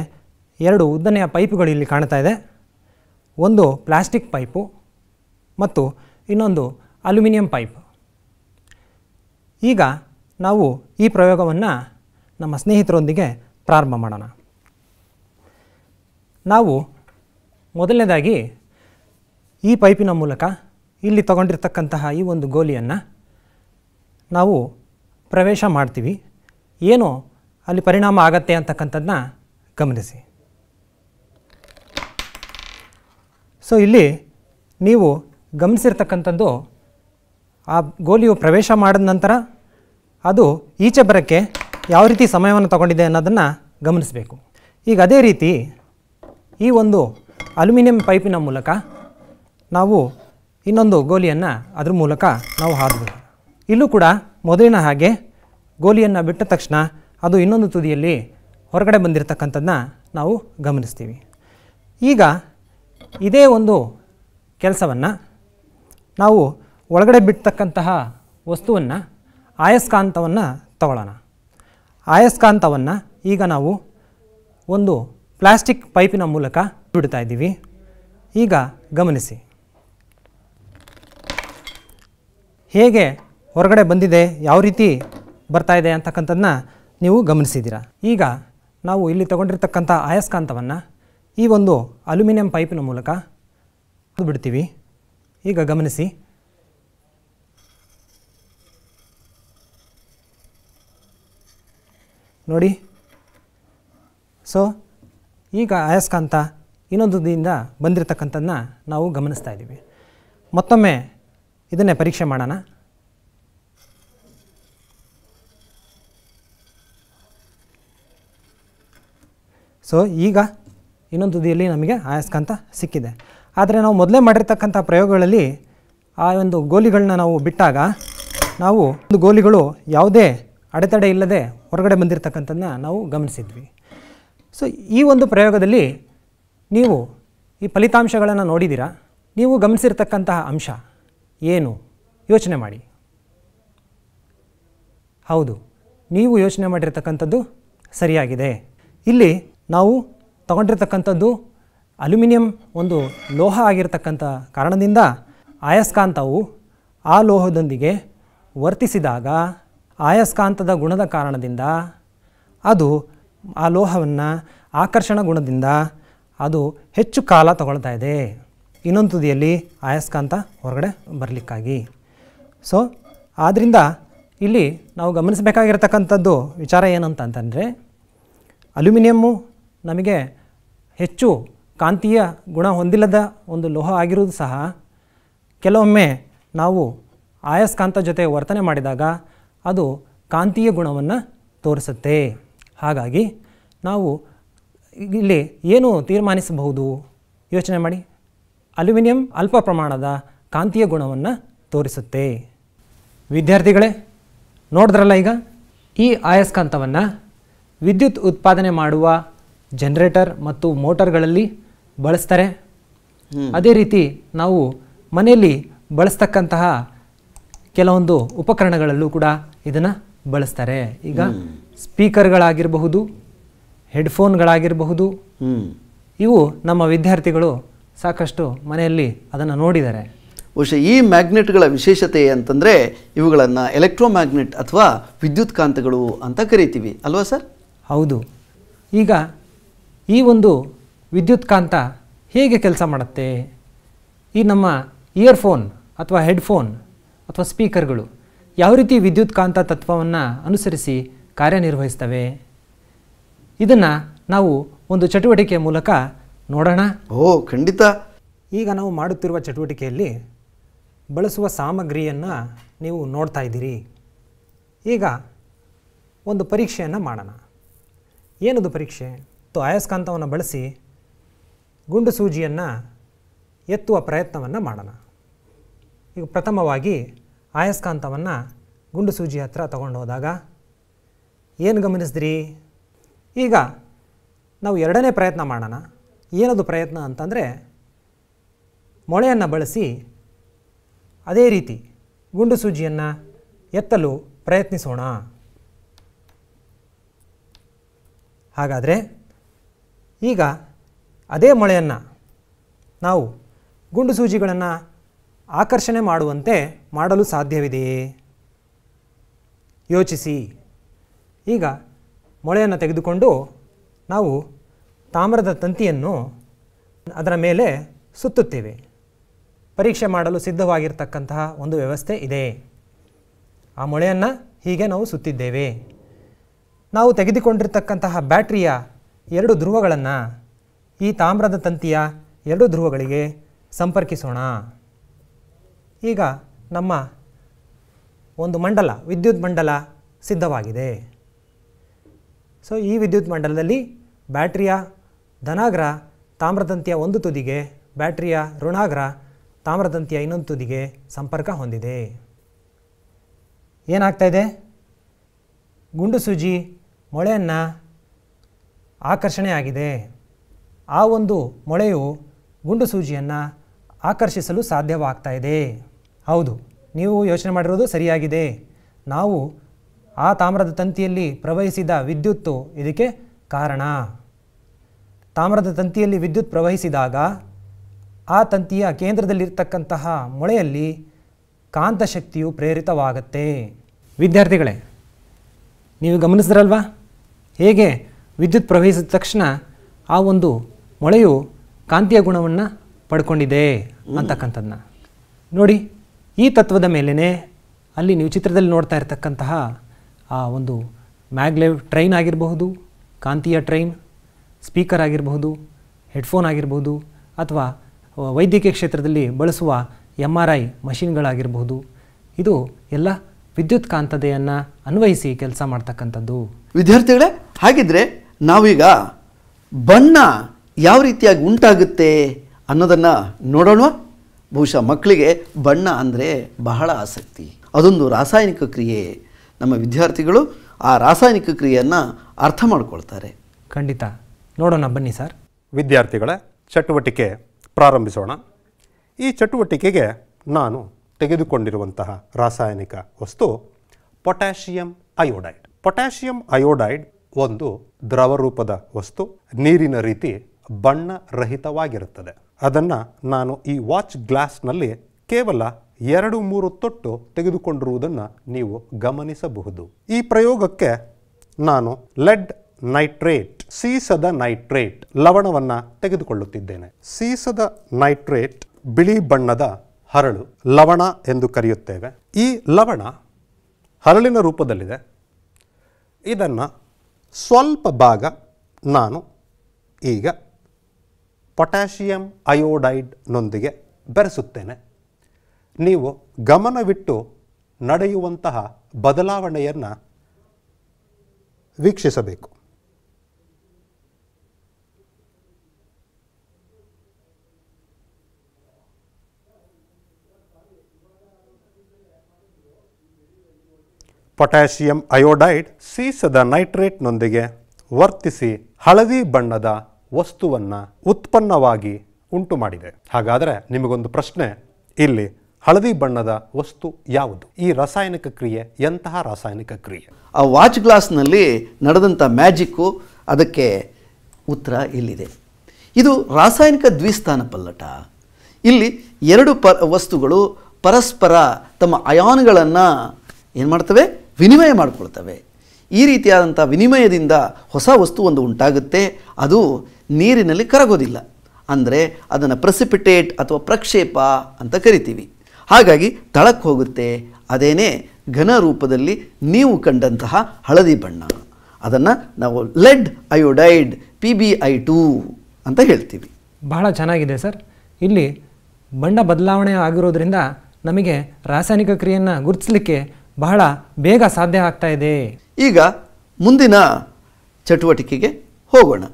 ಎರಡು ಉದ್ದನೆಯ ಪೈಪುಗಳು ಇಲ್ಲಿ ಕಾಣ್ತಾ ಇದೆ ಒಂದು ಪ್ಲಾಸ್ಟಿಕ್ ಪೈಪು ಮತ್ತು ಇನ್ನೊಂದು ಅಲ್ಯೂಮಿನಿಯಂ ಪೈಪ್ ಈಗ ನಾವು ಈ ಪ್ರಯೋಗವನ್ನು ನಮ್ಮ ಸ್ನೇಹಿತರೊಂದಿಗೆ ಪ್ರಾರಂಭ ಮಾಡೋಣ ನಾವು ಮೊದಲನೇದಾಗಿ ಈ ಪೈಪಿನ ಮೂಲಕ ಇಲ್ಲಿ ತಗೊಂಡಿರ್ತಕ್ಕಂತಹ ಈ ಒಂದು ಗೋಲಿಯನ್ನು ನಾವು ಪ್ರವೇಶ ಮಾಡ್ತೀವಿ ಏನು ಅಲ್ಲಿ ಪರಿಣಾಮ ಆಗತ್ತೆ ಅಂತಕ್ಕಂಥದ್ದನ್ನ ಗಮನಿಸಿ ಸೊ ಇಲ್ಲಿ ನೀವು ಗಮನಿಸಿರ್ತಕ್ಕಂಥದ್ದು ಆ ಗೋಲಿಯು ಪ್ರವೇಶ ಮಾಡಿದ ನಂತರ ಅದು ಈಚೆ ಬರೋಕ್ಕೆ ಯಾವ ರೀತಿ ಸಮಯವನ್ನು ತಗೊಂಡಿದೆ ಅನ್ನೋದನ್ನು ಗಮನಿಸಬೇಕು ಈಗ ಅದೇ ರೀತಿ ಈ ಒಂದು ಅಲ್ಯೂಮಿನಿಯಂ ಪೈಪಿನ ಮೂಲಕ ನಾವು ಇನ್ನೊಂದು ಗೋಲಿಯನ್ನು ಅದ್ರ ಮೂಲಕ ನಾವು ಹಾರಬೇಕು ಇಲ್ಲೂ ಕೂಡ ಮೊದಲಿನ ಹಾಗೆ ಗೋಲಿಯನ್ನು ಬಿಟ್ಟ ತಕ್ಷಣ ಅದು ಇನ್ನೊಂದು ತುದಿಯಲ್ಲಿ ಹೊರಗಡೆ ಬಂದಿರತಕ್ಕಂಥದ್ದನ್ನ ನಾವು ಗಮನಿಸ್ತೀವಿ ಈಗ ಇದೇ ಒಂದು ಕೆಲಸವನ್ನು ನಾವು ಒಳಗಡೆ ಬಿಟ್ಟತಕ್ಕಂತಹ ವಸ್ತುವನ್ನು ಆಯಸ್ಕಾಂತವನ್ನು ತಗೊಳ್ಳೋಣ ಆಯಸ್ಕಾಂತವನ್ನು ಈಗ ನಾವು ಒಂದು ಪ್ಲಾಸ್ಟಿಕ್ ಪೈಪಿನ ಮೂಲಕ ಬಿಡ್ತಾ ಇದ್ದೀವಿ ಈಗ ಗಮನಿಸಿ ಹೇಗೆ ಹೊರಗಡೆ ಬಂದಿದೆ ಯಾವ ರೀತಿ ಬರ್ತಾ ಇದೆ ಅಂತಕ್ಕಂಥದ್ದನ್ನ ನೀವು ಗಮನಿಸಿದ್ದೀರಾ ಈಗ ನಾವು ಇಲ್ಲಿ ತಗೊಂಡಿರ್ತಕ್ಕಂಥ ಆಯಸ್ಕಾಂತವನ್ನು ಈ ಒಂದು ಅಲ್ಯೂಮಿನಿಯಂ ಪೈಪಿನ ಮೂಲಕ ಬಿಡ್ತೀವಿ ಈಗ ಗಮನಿಸಿ ನೋಡಿ ಸೊ ಈಗ ಆಯಸ್ಕಾಂತ ಇನ್ನೊಂದು ದಿನ ಬಂದಿರತಕ್ಕಂಥದ್ದನ್ನ ನಾವು ಗಮನಿಸ್ತಾ ಇದ್ದೀವಿ ಮತ್ತೊಮ್ಮೆ ಇದನ್ನೇ ಪರೀಕ್ಷೆ ಮಾಡೋಣ ಸೊ ಈಗ ಇನ್ನೊಂದು ತುದಿಯಲ್ಲಿ ನಮಗೆ ಆಯಸ್ಕಾಂತ ಸಿಕ್ಕಿದೆ ಆದರೆ ನಾವು ಮೊದಲೇ ಮಾಡಿರ್ತಕ್ಕಂಥ ಪ್ರಯೋಗಗಳಲ್ಲಿ ಆ ಒಂದು ಗೋಲಿಗಳನ್ನ ನಾವು ಬಿಟ್ಟಾಗ ನಾವು ಒಂದು ಗೋಲಿಗಳು ಯಾವುದೇ ಅಡೆತಡೆ ಇಲ್ಲದೆ ಹೊರಗಡೆ ಬಂದಿರತಕ್ಕಂಥದ್ದನ್ನ ನಾವು ಗಮನಿಸಿದ್ವಿ ಸೊ ಈ ಒಂದು ಪ್ರಯೋಗದಲ್ಲಿ ನೀವು ಈ ಫಲಿತಾಂಶಗಳನ್ನು ನೋಡಿದ್ದೀರಾ ನೀವು ಗಮನಿಸಿರ್ತಕ್ಕಂತಹ ಅಂಶ ಏನು ಯೋಚನೆ ಮಾಡಿ ಹೌದು ನೀವು ಯೋಚನೆ ಮಾಡಿರ್ತಕ್ಕಂಥದ್ದು ಸರಿಯಾಗಿದೆ ಇಲ್ಲಿ ನಾವು ತಗೊಂಡಿರ್ತಕ್ಕಂಥದ್ದು ಅಲ್ಯೂಮಿನಿಯಂ ಒಂದು ಲೋಹ ಆಗಿರತಕ್ಕಂಥ ಕಾರಣದಿಂದ ಆಯಸ್ಕಾಂತವು ಆ ಲೋಹದೊಂದಿಗೆ ವರ್ತಿಸಿದಾಗ ಆಯಸ್ಕಾಂತದ ಗುಣದ ಕಾರಣದಿಂದ ಅದು ಆ ಲೋಹವನ್ನು ಆಕರ್ಷಣ ಗುಣದಿಂದ ಅದು ಹೆಚ್ಚು ಕಾಲ ತಗೊಳ್ತಾ ಇದೆ ಇನ್ನೊಂದು ತುದಿಯಲ್ಲಿ ಆಯಸ್ಕಾಂತ ಹೊರಗಡೆ ಬರಲಿಕ್ಕಾಗಿ ಸೊ ಆದ್ದರಿಂದ ಇಲ್ಲಿ ನಾವು ಗಮನಿಸಬೇಕಾಗಿರ್ತಕ್ಕಂಥದ್ದು ವಿಚಾರ ಏನಂತಂದರೆ ಅಲ್ಯೂಮಿನಿಯಮ್ಮು ನಮಗೆ ಹೆಚ್ಚು ಕಾಂತೀಯ ಗುಣ ಹೊಂದಿಲ್ಲದ ಒಂದು ಲೋಹ ಆಗಿರುವುದು ಸಹ ಕೆಲವೊಮ್ಮೆ ನಾವು ಆಯಸ್ಕಾಂತ ಜೊತೆ ವರ್ತನೆ ಮಾಡಿದಾಗ ಅದು ಕಾಂತೀಯ ಗುಣವನ್ನು ತೋರಿಸುತ್ತೆ ಹಾಗಾಗಿ ನಾವು ಇಲ್ಲಿ ಏನು ತೀರ್ಮಾನಿಸಬಹುದು ಯೋಚನೆ ಮಾಡಿ ಅಲ್ಯೂಮಿನಿಯಂ ಅಲ್ಪ ಪ್ರಮಾಣದ ಕಾಂತೀಯ ಗುಣವನ್ನು ತೋರಿಸುತ್ತೆ ವಿದ್ಯಾರ್ಥಿಗಳೇ ನೋಡಿದ್ರಲ್ಲ ಈಗ ಈ ಆಯಸ್ಕಾಂತವನ್ನು ವಿದ್ಯುತ್ ಉತ್ಪಾದನೆ ಮಾಡುವ ಜನ್ರೇಟರ್ ಮತ್ತು ಮೋಟರ್ಗಳಲ್ಲಿ ಬಳಸ್ತಾರೆ ಅದೇ ರೀತಿ ನಾವು ಮನೆಯಲ್ಲಿ ಬಳಸ್ತಕ್ಕಂತಹ ಕೆಲವೊಂದು ಉಪಕರಣಗಳಲ್ಲೂ ಕೂಡ ಇದನ್ನು ಬಳಸ್ತಾರೆ ಈಗ ಸ್ಪೀಕರ್ಗಳಾಗಿರಬಹುದು ಹೆಡ್ಫೋನ್ಗಳಾಗಿರಬಹುದು ಇವು ನಮ್ಮ ವಿದ್ಯಾರ್ಥಿಗಳು ಸಾಕಷ್ಟು ಮನೆಯಲ್ಲಿ ಅದನ್ನು ನೋಡಿದ್ದಾರೆ ಬಹುಶಃ ಈ ಮ್ಯಾಗ್ನೆಟ್ಗಳ ವಿಶೇಷತೆ ಅಂತಂದರೆ ಇವುಗಳನ್ನು ಎಲೆಕ್ಟ್ರೋಮ್ಯಾಗ್ನೆಟ್ ಅಥವಾ ವಿದ್ಯುತ್ ಕಾಂತಗಳು ಅಂತ ಕರಿತೀವಿ ಅಲ್ವಾ ಸರ್ ಹೌದು ಈಗ ಈ ಒಂದು ವಿದ್ಯುತ್ ಕಾಂತ ಹೇಗೆ ಕೆಲಸ ಮಾಡುತ್ತೆ ಈ ನಮ್ಮ ಇಯರ್ಫೋನ್ ಅಥವಾ ಹೆಡ್ಫೋನ್ ಅಥವಾ ಸ್ಪೀಕರ್ಗಳು ಯಾವ ರೀತಿ ವಿದ್ಯುತ್ಕಾಂತ ತತ್ವವನ್ನು ಅನುಸರಿಸಿ ಕಾರ್ಯನಿರ್ವಹಿಸ್ತವೆ ಇದನ್ನು ನಾವು ಒಂದು ಚಟುವಟಿಕೆಯ ಮೂಲಕ ನೋಡೋಣ ಓ ಖಂಡಿತ ಈಗ ನಾವು ಮಾಡುತ್ತಿರುವ ಚಟುವಟಿಕೆಯಲ್ಲಿ ಬಳಸುವ ಸಾಮಗ್ರಿಯನ್ನು ನೀವು ನೋಡ್ತಾ ಇದ್ದೀರಿ ಈಗ ಒಂದು ಪರೀಕ್ಷೆಯನ್ನು ಮಾಡೋಣ ಏನದು ಪರೀಕ್ಷೆ ಮತ್ತು ಆಯಸ್ಕಾಂತವನ್ನು ಬಳಸಿ ಗುಂಡು ಸೂಜಿಯನ್ನು ಎತ್ತುವ ಪ್ರಯತ್ನವನ್ನು ಮಾಡೋಣ ಈಗ ಪ್ರಥಮವಾಗಿ ಆಯಸ್ಕಾಂತವನ್ನು ಗುಂಡು ಸೂಜಿ ಹತ್ತಿರ ತಗೊಂಡು ಹೋದಾಗ ಏನು ಗಮನಿಸಿದ್ರಿ ಈಗ ನಾವು ಎರಡನೇ ಪ್ರಯತ್ನ ಮಾಡೋಣ ಏನದು ಪ್ರಯತ್ನ ಅಂತಂದರೆ ಮೊಳೆಯನ್ನು ಬಳಸಿ ಅದೇ ರೀತಿ ಗುಂಡು ಸೂಜಿಯನ್ನು ಎತ್ತಲು ಪ್ರಯತ್ನಿಸೋಣ ಹಾಗಾದರೆ ಈಗ ಅದೇ ಮೊಳೆಯನ್ನು ನಾವು ಗುಂಡು ಸೂಜಿಗಳನ್ನು ಆಕರ್ಷಣೆ ಮಾಡುವಂತೆ ಮಾಡಲು ಸಾಧ್ಯವಿದೆಯೇ ಯೋಚಿಸಿ ಈಗ ಮೊಳೆಯನ್ನು ತೆಗೆದುಕೊಂಡು ನಾವು ತಾಮ್ರದ ತಂತಿಯನ್ನು ಅದರ ಮೇಲೆ ಸುತ್ತುತ್ತೇವೆ ಪರೀಕ್ಷೆ ಮಾಡಲು ಸಿದ್ಧವಾಗಿರ್ತಕ್ಕಂತಹ ಒಂದು ವ್ಯವಸ್ಥೆ ಇದೆ ಆ ಮೊಳೆಯನ್ನು ಹೀಗೆ ನಾವು ಸುತ್ತಿದ್ದೇವೆ ನಾವು ತೆಗೆದುಕೊಂಡಿರ್ತಕ್ಕಂತಹ ಬ್ಯಾಟ್ರಿಯ ಎರಡು ಧ್ರುವಗಳನ್ನು ಈ ತಾಮ್ರದ ತಂತಿಯ ಎರಡು ಧ್ರುವಗಳಿಗೆ ಸಂಪರ್ಕಿಸೋಣ ಈಗ ನಮ್ಮ ಒಂದು ಮಂಡಲ ವಿದ್ಯುತ್ ಮಂಡಲ ಸಿದ್ಧವಾಗಿದೆ ಸೊ ಈ ವಿದ್ಯುತ್ ಮಂಡಲದಲ್ಲಿ ಬ್ಯಾಟ್ರಿಯ ಧನಾಗ್ರ ತಾಮ್ರತಂತಿಯ ಒಂದು ತುದಿಗೆ ಬ್ಯಾಟ್ರಿಯ ಋಣಾಗ್ರ ತಾಮ್ರತಂತಿಯ ಇನ್ನೊಂದು ತುದಿಗೆ ಸಂಪರ್ಕ ಹೊಂದಿದೆ ಏನಾಗ್ತಾಯಿದೆ ಗುಂಡು ಸೂಜಿ ಮೊಳೆಯನ್ನು ಆಕರ್ಷಣೆಯಾಗಿದೆ ಆ ಒಂದು ಮೊಳೆಯು ಗುಂಡು ಸೂಜಿಯನ್ನು ಆಕರ್ಷಿಸಲು ಸಾಧ್ಯವಾಗ್ತಾ ಇದೆ ಹೌದು ನೀವು ಯೋಚನೆ ಮಾಡಿರೋದು ಸರಿಯಾಗಿದೆ ನಾವು ಆ ತಾಮ್ರದ ತಂತಿಯಲ್ಲಿ ಪ್ರವಹಿಸಿದ ವಿದ್ಯುತ್ತು ಇದಕ್ಕೆ ಕಾರಣ ತಾಮ್ರದ ತಂತಿಯಲ್ಲಿ ವಿದ್ಯುತ್ ಪ್ರವಹಿಸಿದಾಗ ಆ ತಂತಿಯ ಕೇಂದ್ರದಲ್ಲಿರ್ತಕ್ಕಂತಹ ಮೊಳೆಯಲ್ಲಿ ಕಾಂತಶಕ್ತಿಯು ಪ್ರೇರಿತವಾಗುತ್ತೆ ವಿದ್ಯಾರ್ಥಿಗಳೇ ನೀವು ಗಮನಿಸಿದ್ರಲ್ವಾ ಹೇಗೆ ವಿದ್ಯುತ್ ಪ್ರವಹಿಸಿದ ತಕ್ಷಣ ಆ ಒಂದು ಮೊಳೆಯು ಕಾಂತೀಯ ಗುಣವನ್ನು ಪಡ್ಕೊಂಡಿದೆ ಅಂತಕ್ಕಂಥದ್ದನ್ನ ನೋಡಿ ಈ ತತ್ವದ ಮೇಲೇ ಅಲ್ಲಿ ನೀವು ಚಿತ್ರದಲ್ಲಿ ನೋಡ್ತಾ ಇರತಕ್ಕಂತಹ ಆ ಒಂದು ಮ್ಯಾಗ್ಲೆವ್ ಟ್ರೈನ್ ಆಗಿರಬಹುದು ಕಾಂತೀಯ ಟ್ರೈನ್ ಸ್ಪೀಕರ್ ಆಗಿರಬಹುದು ಹೆಡ್ಫೋನ್ ಆಗಿರಬಹುದು ಅಥವಾ ವೈದ್ಯಕೀಯ ಕ್ಷೇತ್ರದಲ್ಲಿ ಬಳಸುವ ಎಮ್ ಆರ್ ಐ ಮಷಿನ್ಗಳಾಗಿರಬಹುದು ಇದು ಎಲ್ಲ ವಿದ್ಯುತ್ ಕಾಂತದೆಯನ್ನು ಅನ್ವಯಿಸಿ ಕೆಲಸ ಮಾಡ್ತಕ್ಕಂಥದ್ದು ವಿದ್ಯಾರ್ಥಿಗಳೇ ಹಾಗಿದ್ರೆ ನಾವೀಗ ಬಣ್ಣ ಯಾವ ರೀತಿಯಾಗಿ ಉಂಟಾಗುತ್ತೆ ಅನ್ನೋದನ್ನು ನೋಡೋಣ ಬಹುಶಃ ಮಕ್ಕಳಿಗೆ ಬಣ್ಣ ಅಂದರೆ ಬಹಳ ಆಸಕ್ತಿ ಅದೊಂದು ರಾಸಾಯನಿಕ ಕ್ರಿಯೆ ನಮ್ಮ ವಿದ್ಯಾರ್ಥಿಗಳು ಆ ರಾಸಾಯನಿಕ ಕ್ರಿಯೆಯನ್ನು ಅರ್ಥ ಮಾಡ್ಕೊಳ್ತಾರೆ ಖಂಡಿತ ನೋಡೋಣ ಬನ್ನಿ ಸರ್ ವಿದ್ಯಾರ್ಥಿಗಳ ಚಟುವಟಿಕೆ ಪ್ರಾರಂಭಿಸೋಣ ಈ ಚಟುವಟಿಕೆಗೆ ನಾನು ತೆಗೆದುಕೊಂಡಿರುವಂತಹ ರಾಸಾಯನಿಕ ವಸ್ತು ಪೊಟ್ಯಾಷಿಯಂ ಅಯೋಡೈಡ್ ಪೊಟ್ಯಾಷಿಯಂ ಅಯೋಡೈಡ್ ಒಂದು ದ್ರವರೂಪದ ವಸ್ತು ನೀರಿನ ರೀತಿ ಬಣ್ಣರಹಿತವಾಗಿರುತ್ತದೆ ಅದನ್ನು ನಾನು ಈ ವಾಚ್ ಗ್ಲಾಸ್ನಲ್ಲಿ ಕೇವಲ ಎರಡು ಮೂರು ತೊಟ್ಟು ತೆಗೆದುಕೊಂಡಿರುವುದನ್ನು ನೀವು ಗಮನಿಸಬಹುದು ಈ ಪ್ರಯೋಗಕ್ಕೆ ನಾನು ಲೆಡ್ ನೈಟ್ರೇಟ್ ಸೀಸದ ನೈಟ್ರೇಟ್ ಲವಣವನ್ನು ತೆಗೆದುಕೊಳ್ಳುತ್ತಿದ್ದೇನೆ ಸೀಸದ ನೈಟ್ರೇಟ್ ಬಿಳಿ ಬಣ್ಣದ ಹರಳು ಲವಣ ಎಂದು ಕರೆಯುತ್ತೇವೆ ಈ ಲವಣ ಹರಳಿನ ರೂಪದಲ್ಲಿದೆ ಇದನ್ನು ಸ್ವಲ್ಪ ಭಾಗ ನಾನು ಈಗ ಪೊಟ್ಯಾಷಿಯಂ ಅಯೋಡೈಡ್ನೊಂದಿಗೆ ಬೆರೆಸುತ್ತೇನೆ ನೀವು ಗಮನವಿಟ್ಟು ನಡೆಯುವಂತಹ ಬದಲಾವಣೆಯನ್ನು ವೀಕ್ಷಿಸಬೇಕು ಪೊಟ್ಯಾಷಿಯಂ ಅಯೋಡೈಡ್ ಸೀಸದ ನೈಟ್ರೇಟ್ನೊಂದಿಗೆ ವರ್ತಿಸಿ ಹಳದಿ ಬಣ್ಣದ ವಸ್ತುವನ್ನು ಉತ್ಪನ್ನವಾಗಿ ಉಂಟು ಮಾಡಿದೆ ಹಾಗಾದರೆ ನಿಮಗೊಂದು ಪ್ರಶ್ನೆ ಇಲ್ಲಿ ಹಳದಿ ಬಣ್ಣದ ವಸ್ತು ಯಾವುದು ಈ ರಾಸಾಯನಿಕ ಕ್ರಿಯೆ ಎಂತಹ ರಾಸಾಯನಿಕ ಕ್ರಿಯೆ ಆ ವಾಚ್ ಗ್ಲಾಸ್ನಲ್ಲಿ ನಡೆದಂಥ ಮ್ಯಾಜಿಕ್ಕು ಅದಕ್ಕೆ ಉತ್ತರ ಇಲ್ಲಿದೆ ಇದು ರಾಸಾಯನಿಕ ದ್ವಿಸ್ಥಾನ ಪಲ್ಲಟ ಇಲ್ಲಿ ಎರಡು ಪ ವಸ್ತುಗಳು ಪರಸ್ಪರ ತಮ್ಮ ಅಯಾನ್ಗಳನ್ನು ಏನು ಮಾಡ್ತವೆ ವಿನಿಮಯ ಮಾಡಿಕೊಳ್ತವೆ ಈ ರೀತಿಯಾದಂಥ ವಿನಿಮಯದಿಂದ ಹೊಸ ವಸ್ತು ಒಂದು ಉಂಟಾಗುತ್ತೆ ಅದು ನೀರಿನಲ್ಲಿ ಕರಗೋದಿಲ್ಲ ಅಂದರೆ ಅದನ್ನು ಪ್ರೆಸಿಪಿಟೇಟ್ ಅಥವಾ ಪ್ರಕ್ಷೇಪ ಅಂತ ಕರಿತೀವಿ ಹಾಗಾಗಿ ತಳಕ್ಕೆ ಹೋಗುತ್ತೆ ಅದೇನೇ ಘನ ರೂಪದಲ್ಲಿ ನೀವು ಕಂಡಂತಹ ಹಳದಿ ಬಣ್ಣ ಅದನ್ನು ನಾವು lead iodide P B I two ಅಂತ ಹೇಳ್ತೀವಿ ಬಹಳ ಚೆನ್ನಾಗಿದೆ ಸರ್ ಇಲ್ಲಿ ಬಣ್ಣ ಬದಲಾವಣೆ ಆಗಿರೋದ್ರಿಂದ ನಮಗೆ ರಾಸಾಯನಿಕ ಕ್ರಿಯೆಯನ್ನು ಗುರುತಿಸಲಿಕ್ಕೆ ಬಹಳ ಬೇಗ ಸಾಧ್ಯ ಆಗ್ತಾ ಇದೆ ಈಗ ಮುಂದಿನ ಚಟುವಟಿಕೆಗೆ ಹೋಗೋಣ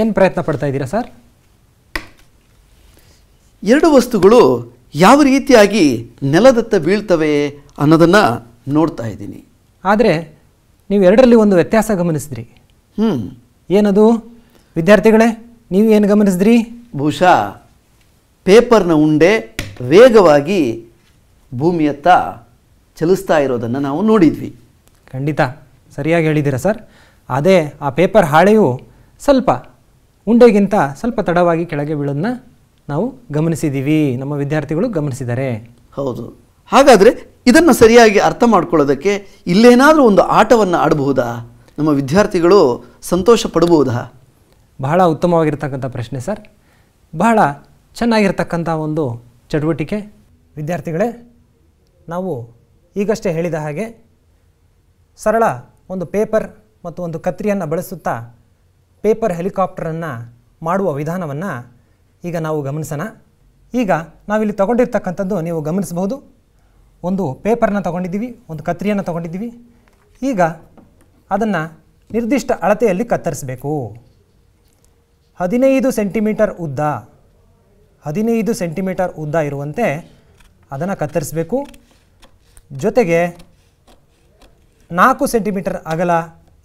ಏನು ಪ್ರಯತ್ನ ಪಡ್ತಾ ಇದ್ದೀರಾ ಸರ್ ಎರಡು ವಸ್ತುಗಳು ಯಾವ ರೀತಿಯಾಗಿ ನೆಲದತ್ತ ಬೀಳ್ತವೆ ಅನ್ನೋದನ್ನು ನೋಡ್ತಾ ಇದ್ದೀನಿ ಆದರೆ ನೀವು ಎರಡರಲ್ಲಿ ಒಂದು ವ್ಯತ್ಯಾಸ ಗಮನಿಸಿದ್ರಿ ಹ್ಞೂ ಏನದು ವಿದ್ಯಾರ್ಥಿಗಳೇ ನೀವು ಏನು ಗಮನಿಸಿದ್ರಿ ಬಹುಶಃ ಪೇಪರ್ನ ಉಂಡೆ ವೇಗವಾಗಿ ಭೂಮಿಯತ್ತ ಚಲಿಸ್ತಾ ಇರೋದನ್ನು ನಾವು ನೋಡಿದ್ವಿ ಖಂಡಿತ ಸರಿಯಾಗಿ ಹೇಳಿದ್ದೀರಾ ಸರ್ ಅದೇ ಆ ಪೇಪರ್ ಹಾಳೆಯು ಸ್ವಲ್ಪ ಉಂಡೆಗಿಂತ ಸ್ವಲ್ಪ ತಡವಾಗಿ ಕೆಳಗೆ ಬೀಳೋದನ್ನ ನಾವು ಗಮನಿಸಿದ್ದೀವಿ ನಮ್ಮ ವಿದ್ಯಾರ್ಥಿಗಳು ಗಮನಿಸಿದ್ದಾರೆ ಹೌದು ಹಾಗಾದರೆ ಇದನ್ನು ಸರಿಯಾಗಿ ಅರ್ಥ ಮಾಡ್ಕೊಳ್ಳೋದಕ್ಕೆ ಇಲ್ಲೇನಾದರೂ ಒಂದು ಆಟವನ್ನು ಆಡಬಹುದಾ ನಮ್ಮ ವಿದ್ಯಾರ್ಥಿಗಳು ಸಂತೋಷ ಪಡಬಹುದಾ ಬಹಳ ಉತ್ತಮವಾಗಿರ್ತಕ್ಕಂಥ ಪ್ರಶ್ನೆ ಸರ್ ಬಹಳ ಚೆನ್ನಾಗಿರ್ತಕ್ಕಂಥ ಒಂದು ಚಟುವಟಿಕೆ ವಿದ್ಯಾರ್ಥಿಗಳೇ ನಾವು ಈಗಷ್ಟೇ ಹೇಳಿದ ಹಾಗೆ ಸರಳ ಒಂದು ಪೇಪರ್ ಮತ್ತು ಒಂದು ಕತ್ರಿಯನ್ನು ಬಳಸುತ್ತಾ ಪೇಪರ್ ಹೆಲಿಕಾಪ್ಟರನ್ನು ಮಾಡುವ ವಿಧಾನವನ್ನು ಈಗ ನಾವು ಗಮನಿಸೋಣ ಈಗ ನಾವಿಲ್ಲಿ ತಗೊಂಡಿರ್ತಕ್ಕಂಥದ್ದು ನೀವು ಗಮನಿಸಬಹುದು ಒಂದು ಪೇಪರನ್ನು ತಗೊಂಡಿದ್ದೀವಿ ಒಂದು ಕತ್ರಿಯನ್ನು ತಗೊಂಡಿದ್ದೀವಿ ಈಗ ಅದನ್ನು ನಿರ್ದಿಷ್ಟ ಅಳತೆಯಲ್ಲಿ ಕತ್ತರಿಸಬೇಕು ಹದಿನೈದು ಸೆಂಟಿಮೀಟರ್ ಉದ್ದ ಹದಿನೈದು ಸೆಂಟಿಮೀಟರ್ ಉದ್ದ ಇರುವಂತೆ ಅದನ್ನು ಕತ್ತರಿಸಬೇಕು ಜೊತೆಗೆ ನಾಲ್ಕು ಸೆಂಟಿಮೀಟರ್ ಅಗಲ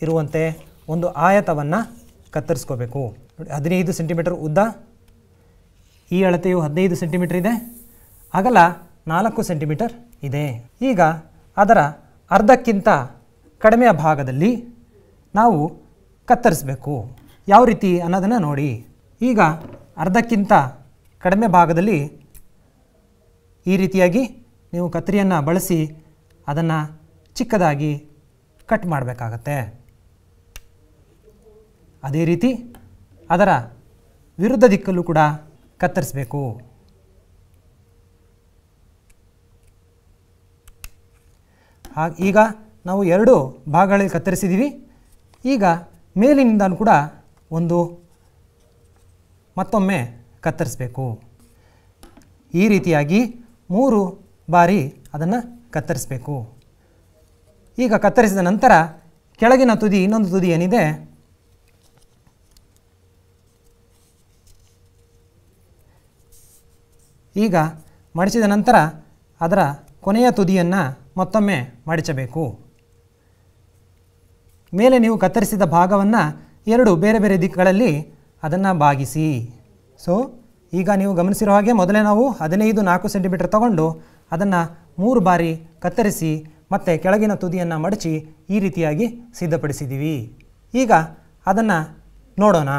ಇರುವಂತೆ ಒಂದು ಆಯತವನ್ನು ಕತ್ತರಿಸ್ಕೋಬೇಕು ನೋಡಿ ಹದಿನೈದು ಸೆಂಟಿಮೀಟರ್ ಉದ್ದ ಈ ಅಳತೆಯು ಹದಿನೈದು ಸೆಂಟಿಮೀಟರ್ ಇದೆ ಅಗಲ ನಾಲ್ಕು ಸೆಂಟಿಮೀಟರ್ ಇದೆ ಈಗ ಅದರ ಅರ್ಧಕ್ಕಿಂತ ಕಡಿಮೆಯ ಭಾಗದಲ್ಲಿ ನಾವು ಕತ್ತರಿಸಬೇಕು ಯಾವ ರೀತಿ ಅನ್ನೋದನ್ನು ನೋಡಿ ಈಗ ಅರ್ಧಕ್ಕಿಂತ ಕಡಿಮೆ ಭಾಗದಲ್ಲಿ ಈ ರೀತಿಯಾಗಿ ನೀವು ಕತ್ತರಿಯನ್ನು ಬಳಸಿ ಅದನ್ನು ಚಿಕ್ಕದಾಗಿ ಕಟ್ ಮಾಡಬೇಕಾಗತ್ತೆ ಅದೇ ರೀತಿ ಅದರ ವಿರುದ್ಧ ದಿಕ್ಕಲ್ಲೂ ಕೂಡ ಕತ್ತರಿಸಬೇಕು ಹಾಗೆ ಈಗ ನಾವು ಎರಡು ಭಾಗಗಳಲ್ಲಿ ಕತ್ತರಿಸಿದ್ದೀವಿ ಈಗ ಮೇಲಿನಿಂದ ಕೂಡ ಒಂದು ಮತ್ತೊಮ್ಮೆ ಕತ್ತರಿಸಬೇಕು ಈ ರೀತಿಯಾಗಿ ಮೂರು ಬಾರಿ ಅದನ್ನು ಕತ್ತರಿಸಬೇಕು ಈಗ ಕತ್ತರಿಸಿದ ನಂತರ ಕೆಳಗಿನ ತುದಿ ಇನ್ನೊಂದು ತುದಿ ಏನಿದೆ ಈಗ ಮಡಿಸಿದ ನಂತರ ಅದರ ಕೊನೆಯ ತುದಿಯನ್ನು ಮತ್ತೊಮ್ಮೆ ಮಡಚಬೇಕು ಮೇಲೆ ನೀವು ಕತ್ತರಿಸಿದ ಭಾಗವನ್ನು ಎರಡು ಬೇರೆ ಬೇರೆ ದಿಕ್ಕುಗಳಲ್ಲಿ ಅದನ್ನು ಭಾಗಿಸಿ ಸೊ ಈಗ ನೀವು ಗಮನಿಸಿರೋ ಹಾಗೆ ಮೊದಲೇ ನಾವು ಹದಿನೈದು ನಾಲ್ಕು ಸೆಂಟಿಮೀಟರ್ ತಗೊಂಡು ಅದನ್ನು ಮೂರು ಬಾರಿ ಕತ್ತರಿಸಿ ಮತ್ತು ಕೆಳಗಿನ ತುದಿಯನ್ನು ಮಡಚಿ ಈ ರೀತಿಯಾಗಿ ಸಿದ್ಧಪಡಿಸಿದ್ದೀವಿ ಈಗ ಅದನ್ನು ನೋಡೋಣ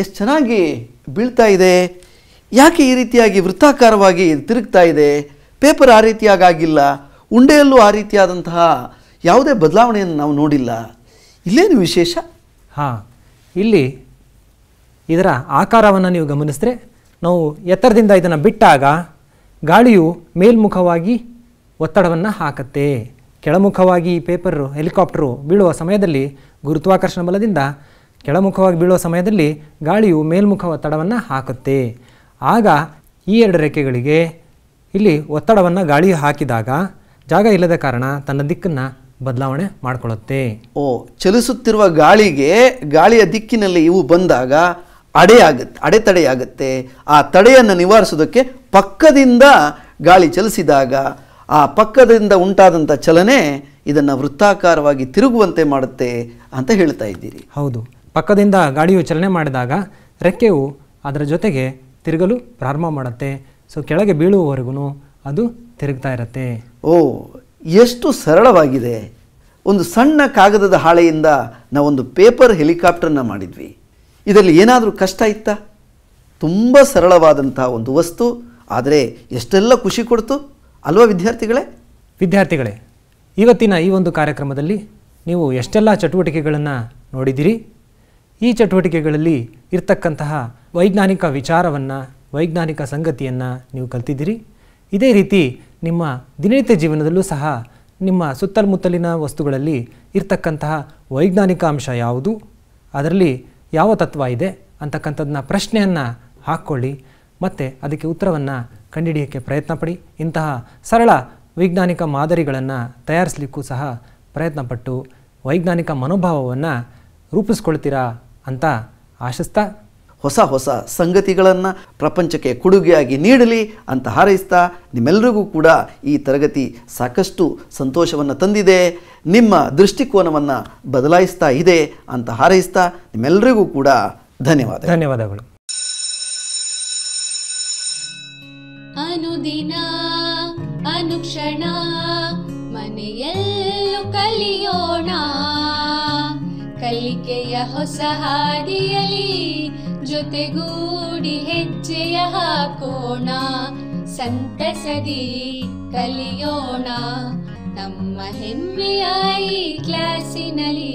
ಎಷ್ಟು ಚೆನ್ನಾಗಿ ಬೀಳ್ತಾ ಇದೆ ಯಾಕೆ ಈ ರೀತಿಯಾಗಿ ವೃತ್ತಾಕಾರವಾಗಿ ತಿರುಗ್ತಾ ಇದೆ ಪೇಪರ್ ಆ ರೀತಿಯಾಗಿಲ್ಲ ಉಂಡೆಯಲ್ಲೂ ಆ ರೀತಿಯಾದಂತಹ ಯಾವುದೇ ಬದಲಾವಣೆಯನ್ನು ನಾವು ನೋಡಿಲ್ಲ ಇಲ್ಲೇನು ವಿಶೇಷ ಹಾಂ ಇಲ್ಲಿ ಇದರ ಆಕಾರವನ್ನು ನೀವು ಗಮನಿಸಿದ್ರೆ ನಾವು ಎತ್ತರದಿಂದ ಇದನ್ನು ಬಿಟ್ಟಾಗ ಗಾಳಿಯು ಮೇಲ್ಮುಖವಾಗಿ ಒತ್ತಡವನ್ನು ಹಾಕತ್ತೆ ಕೆಳಮುಖವಾಗಿ ಪೇಪರು ಹೆಲಿಕಾಪ್ಟರು ಬೀಳುವ ಸಮಯದಲ್ಲಿ ಗುರುತ್ವಾಕರ್ಷಣ ಬಲದಿಂದ ಕೆಳಮುಖವಾಗಿ ಬೀಳುವ ಸಮಯದಲ್ಲಿ ಗಾಳಿಯು ಮೇಲ್ಮುಖ ಒತ್ತಡವನ್ನು ಹಾಕುತ್ತೆ ಆಗ ಈ ಎರಡು ರೆಕ್ಕೆಗಳಿಗೆ ಇಲ್ಲಿ ಒತ್ತಡವನ್ನು ಗಾಳಿಯು ಹಾಕಿದಾಗ ಜಾಗ ಇಲ್ಲದ ಕಾರಣ ತನ್ನ ದಿಕ್ಕನ್ನು ಬದಲಾವಣೆ ಮಾಡಿಕೊಳ್ಳುತ್ತೆ ಓ ಚಲಿಸುತ್ತಿರುವ ಗಾಳಿಗೆ ಗಾಳಿಯ ದಿಕ್ಕಿನಲ್ಲಿ ಇವು ಬಂದಾಗ ಅಡೆಯಾಗುತ್ತೆ ಅಡೆತಡೆಯಾಗುತ್ತೆ ಆ ತಡೆಯನ್ನು ನಿವಾರಿಸೋದಕ್ಕೆ ಪಕ್ಕದಿಂದ ಗಾಳಿ ಚಲಿಸಿದಾಗ ಆ ಪಕ್ಕದಿಂದ ಉಂಟಾದಂಥ ಚಲನೆ ಇದನ್ನು ವೃತ್ತಾಕಾರವಾಗಿ ತಿರುಗುವಂತೆ ಮಾಡುತ್ತೆ ಅಂತ ಹೇಳ್ತಾ ಇದ್ದೀರಿ ಹೌದು ಪಕ್ಕದಿಂದ ಗಾಡಿಯು ಚಲನೆ ಮಾಡಿದಾಗ ರೆಕ್ಕೆಯು ಅದರ ಜೊತೆಗೆ ತಿರುಗಲು ಪ್ರಾರಂಭ ಮಾಡುತ್ತೆ ಸೊ ಕೆಳಗೆ ಬೀಳುವವರೆಗೂ ಅದು ತಿರುಗ್ತಾ ಇರತ್ತೆ ಓ ಎಷ್ಟು ಸರಳವಾಗಿದೆ ಒಂದು ಸಣ್ಣ ಕಾಗದದ ಹಾಳೆಯಿಂದ ನಾವೊಂದು ಪೇಪರ್ ಹೆಲಿಕಾಪ್ಟರ್ನ ಮಾಡಿದ್ವಿ ಇದರಲ್ಲಿ ಏನಾದರೂ ಕಷ್ಟ ಇತ್ತಾ ತುಂಬ ಸರಳವಾದಂಥ ಒಂದು ವಸ್ತು ಆದರೆ ಎಷ್ಟೆಲ್ಲ ಖುಷಿ ಕೊಡ್ತು ಅಲ್ವಾ ವಿದ್ಯಾರ್ಥಿಗಳೇ ವಿದ್ಯಾರ್ಥಿಗಳೇ ಇವತ್ತಿನ ಈ ಒಂದು ಕಾರ್ಯಕ್ರಮದಲ್ಲಿ ನೀವು ಎಷ್ಟೆಲ್ಲ ಚಟುವಟಿಕೆಗಳನ್ನು ನೋಡಿದಿರಿ ಈ ಚಟುವಟಿಕೆಗಳಲ್ಲಿ ಇರ್ತಕ್ಕಂತಹ ವೈಜ್ಞಾನಿಕ ವಿಚಾರವನ್ನು ವೈಜ್ಞಾನಿಕ ಸಂಗತಿಯನ್ನು ನೀವು ಕಲ್ತಿದ್ದೀರಿ ಇದೇ ರೀತಿ ನಿಮ್ಮ ದಿನನಿತ್ಯ ಜೀವನದಲ್ಲೂ ಸಹ ನಿಮ್ಮ ಸುತ್ತಮುತ್ತಲಿನ ವಸ್ತುಗಳಲ್ಲಿ ಇರ್ತಕ್ಕಂತಹ ವೈಜ್ಞಾನಿಕ ಅಂಶ ಯಾವುದು ಅದರಲ್ಲಿ ಯಾವ ತತ್ವ ಇದೆ ಅಂತಕ್ಕಂಥದ್ದನ್ನ ಪ್ರಶ್ನೆಯನ್ನು ಹಾಕ್ಕೊಳ್ಳಿ ಮತ್ತು ಅದಕ್ಕೆ ಉತ್ತರವನ್ನು ಕಂಡುಹಿಡಿಯೋಕ್ಕೆ ಪ್ರಯತ್ನಪಡಿ ಇಂತಹ ಸರಳ ವೈಜ್ಞಾನಿಕ ಮಾದರಿಗಳನ್ನು ತಯಾರಿಸಲಿಕ್ಕೂ ಸಹ ಪ್ರಯತ್ನಪಟ್ಟು ವೈಜ್ಞಾನಿಕ ಮನೋಭಾವವನ್ನು ರೂಪಿಸ್ಕೊಳ್ತೀರಾ ಅಂತ ಆಶಿಸ್ತಾ ಹೊಸ ಹೊಸ ಸಂಗತಿಗಳನ್ನು ಪ್ರಪಂಚಕ್ಕೆ ಕೊಡುಗೆಯಾಗಿ ನೀಡಲಿ ಅಂತ ಹಾರೈಸ್ತಾ ನಿಮ್ಮೆಲ್ಲರಿಗೂ ಕೂಡ ಈ ತರಗತಿ ಸಾಕಷ್ಟು ಸಂತೋಷವನ್ನು ತಂದಿದೆ ನಿಮ್ಮ ದೃಷ್ಟಿಕೋನವನ್ನು ಬದಲಾಯಿಸ್ತಾ ಇದೆ ಅಂತ ಹಾರೈಸ್ತಾ ನಿಮ್ಮೆಲ್ಲರಿಗೂ ಕೂಡ ಧನ್ಯವಾದ ಧನ್ಯವಾದಗಳು ಅನುದಿನ ಅನುಕ್ಷಣ ಮನೆಯಲ್ಲೂ ಕಲಿಯೋಣ ಕಲಿಕೆಯ ಹೊಸ ಹಾದಿಯಲಿ ಜೊತೆಗೂಡಿ ಹೆಜ್ಜೆಯ ಹಾಕೋಣ ಸಂತಸದಿ ಕಲಿಯೋಣ ನಮ್ಮ ಹೆಮ್ಮೆಯ ಈ ಕ್ಲಾಸಿನಲ್ಲಿ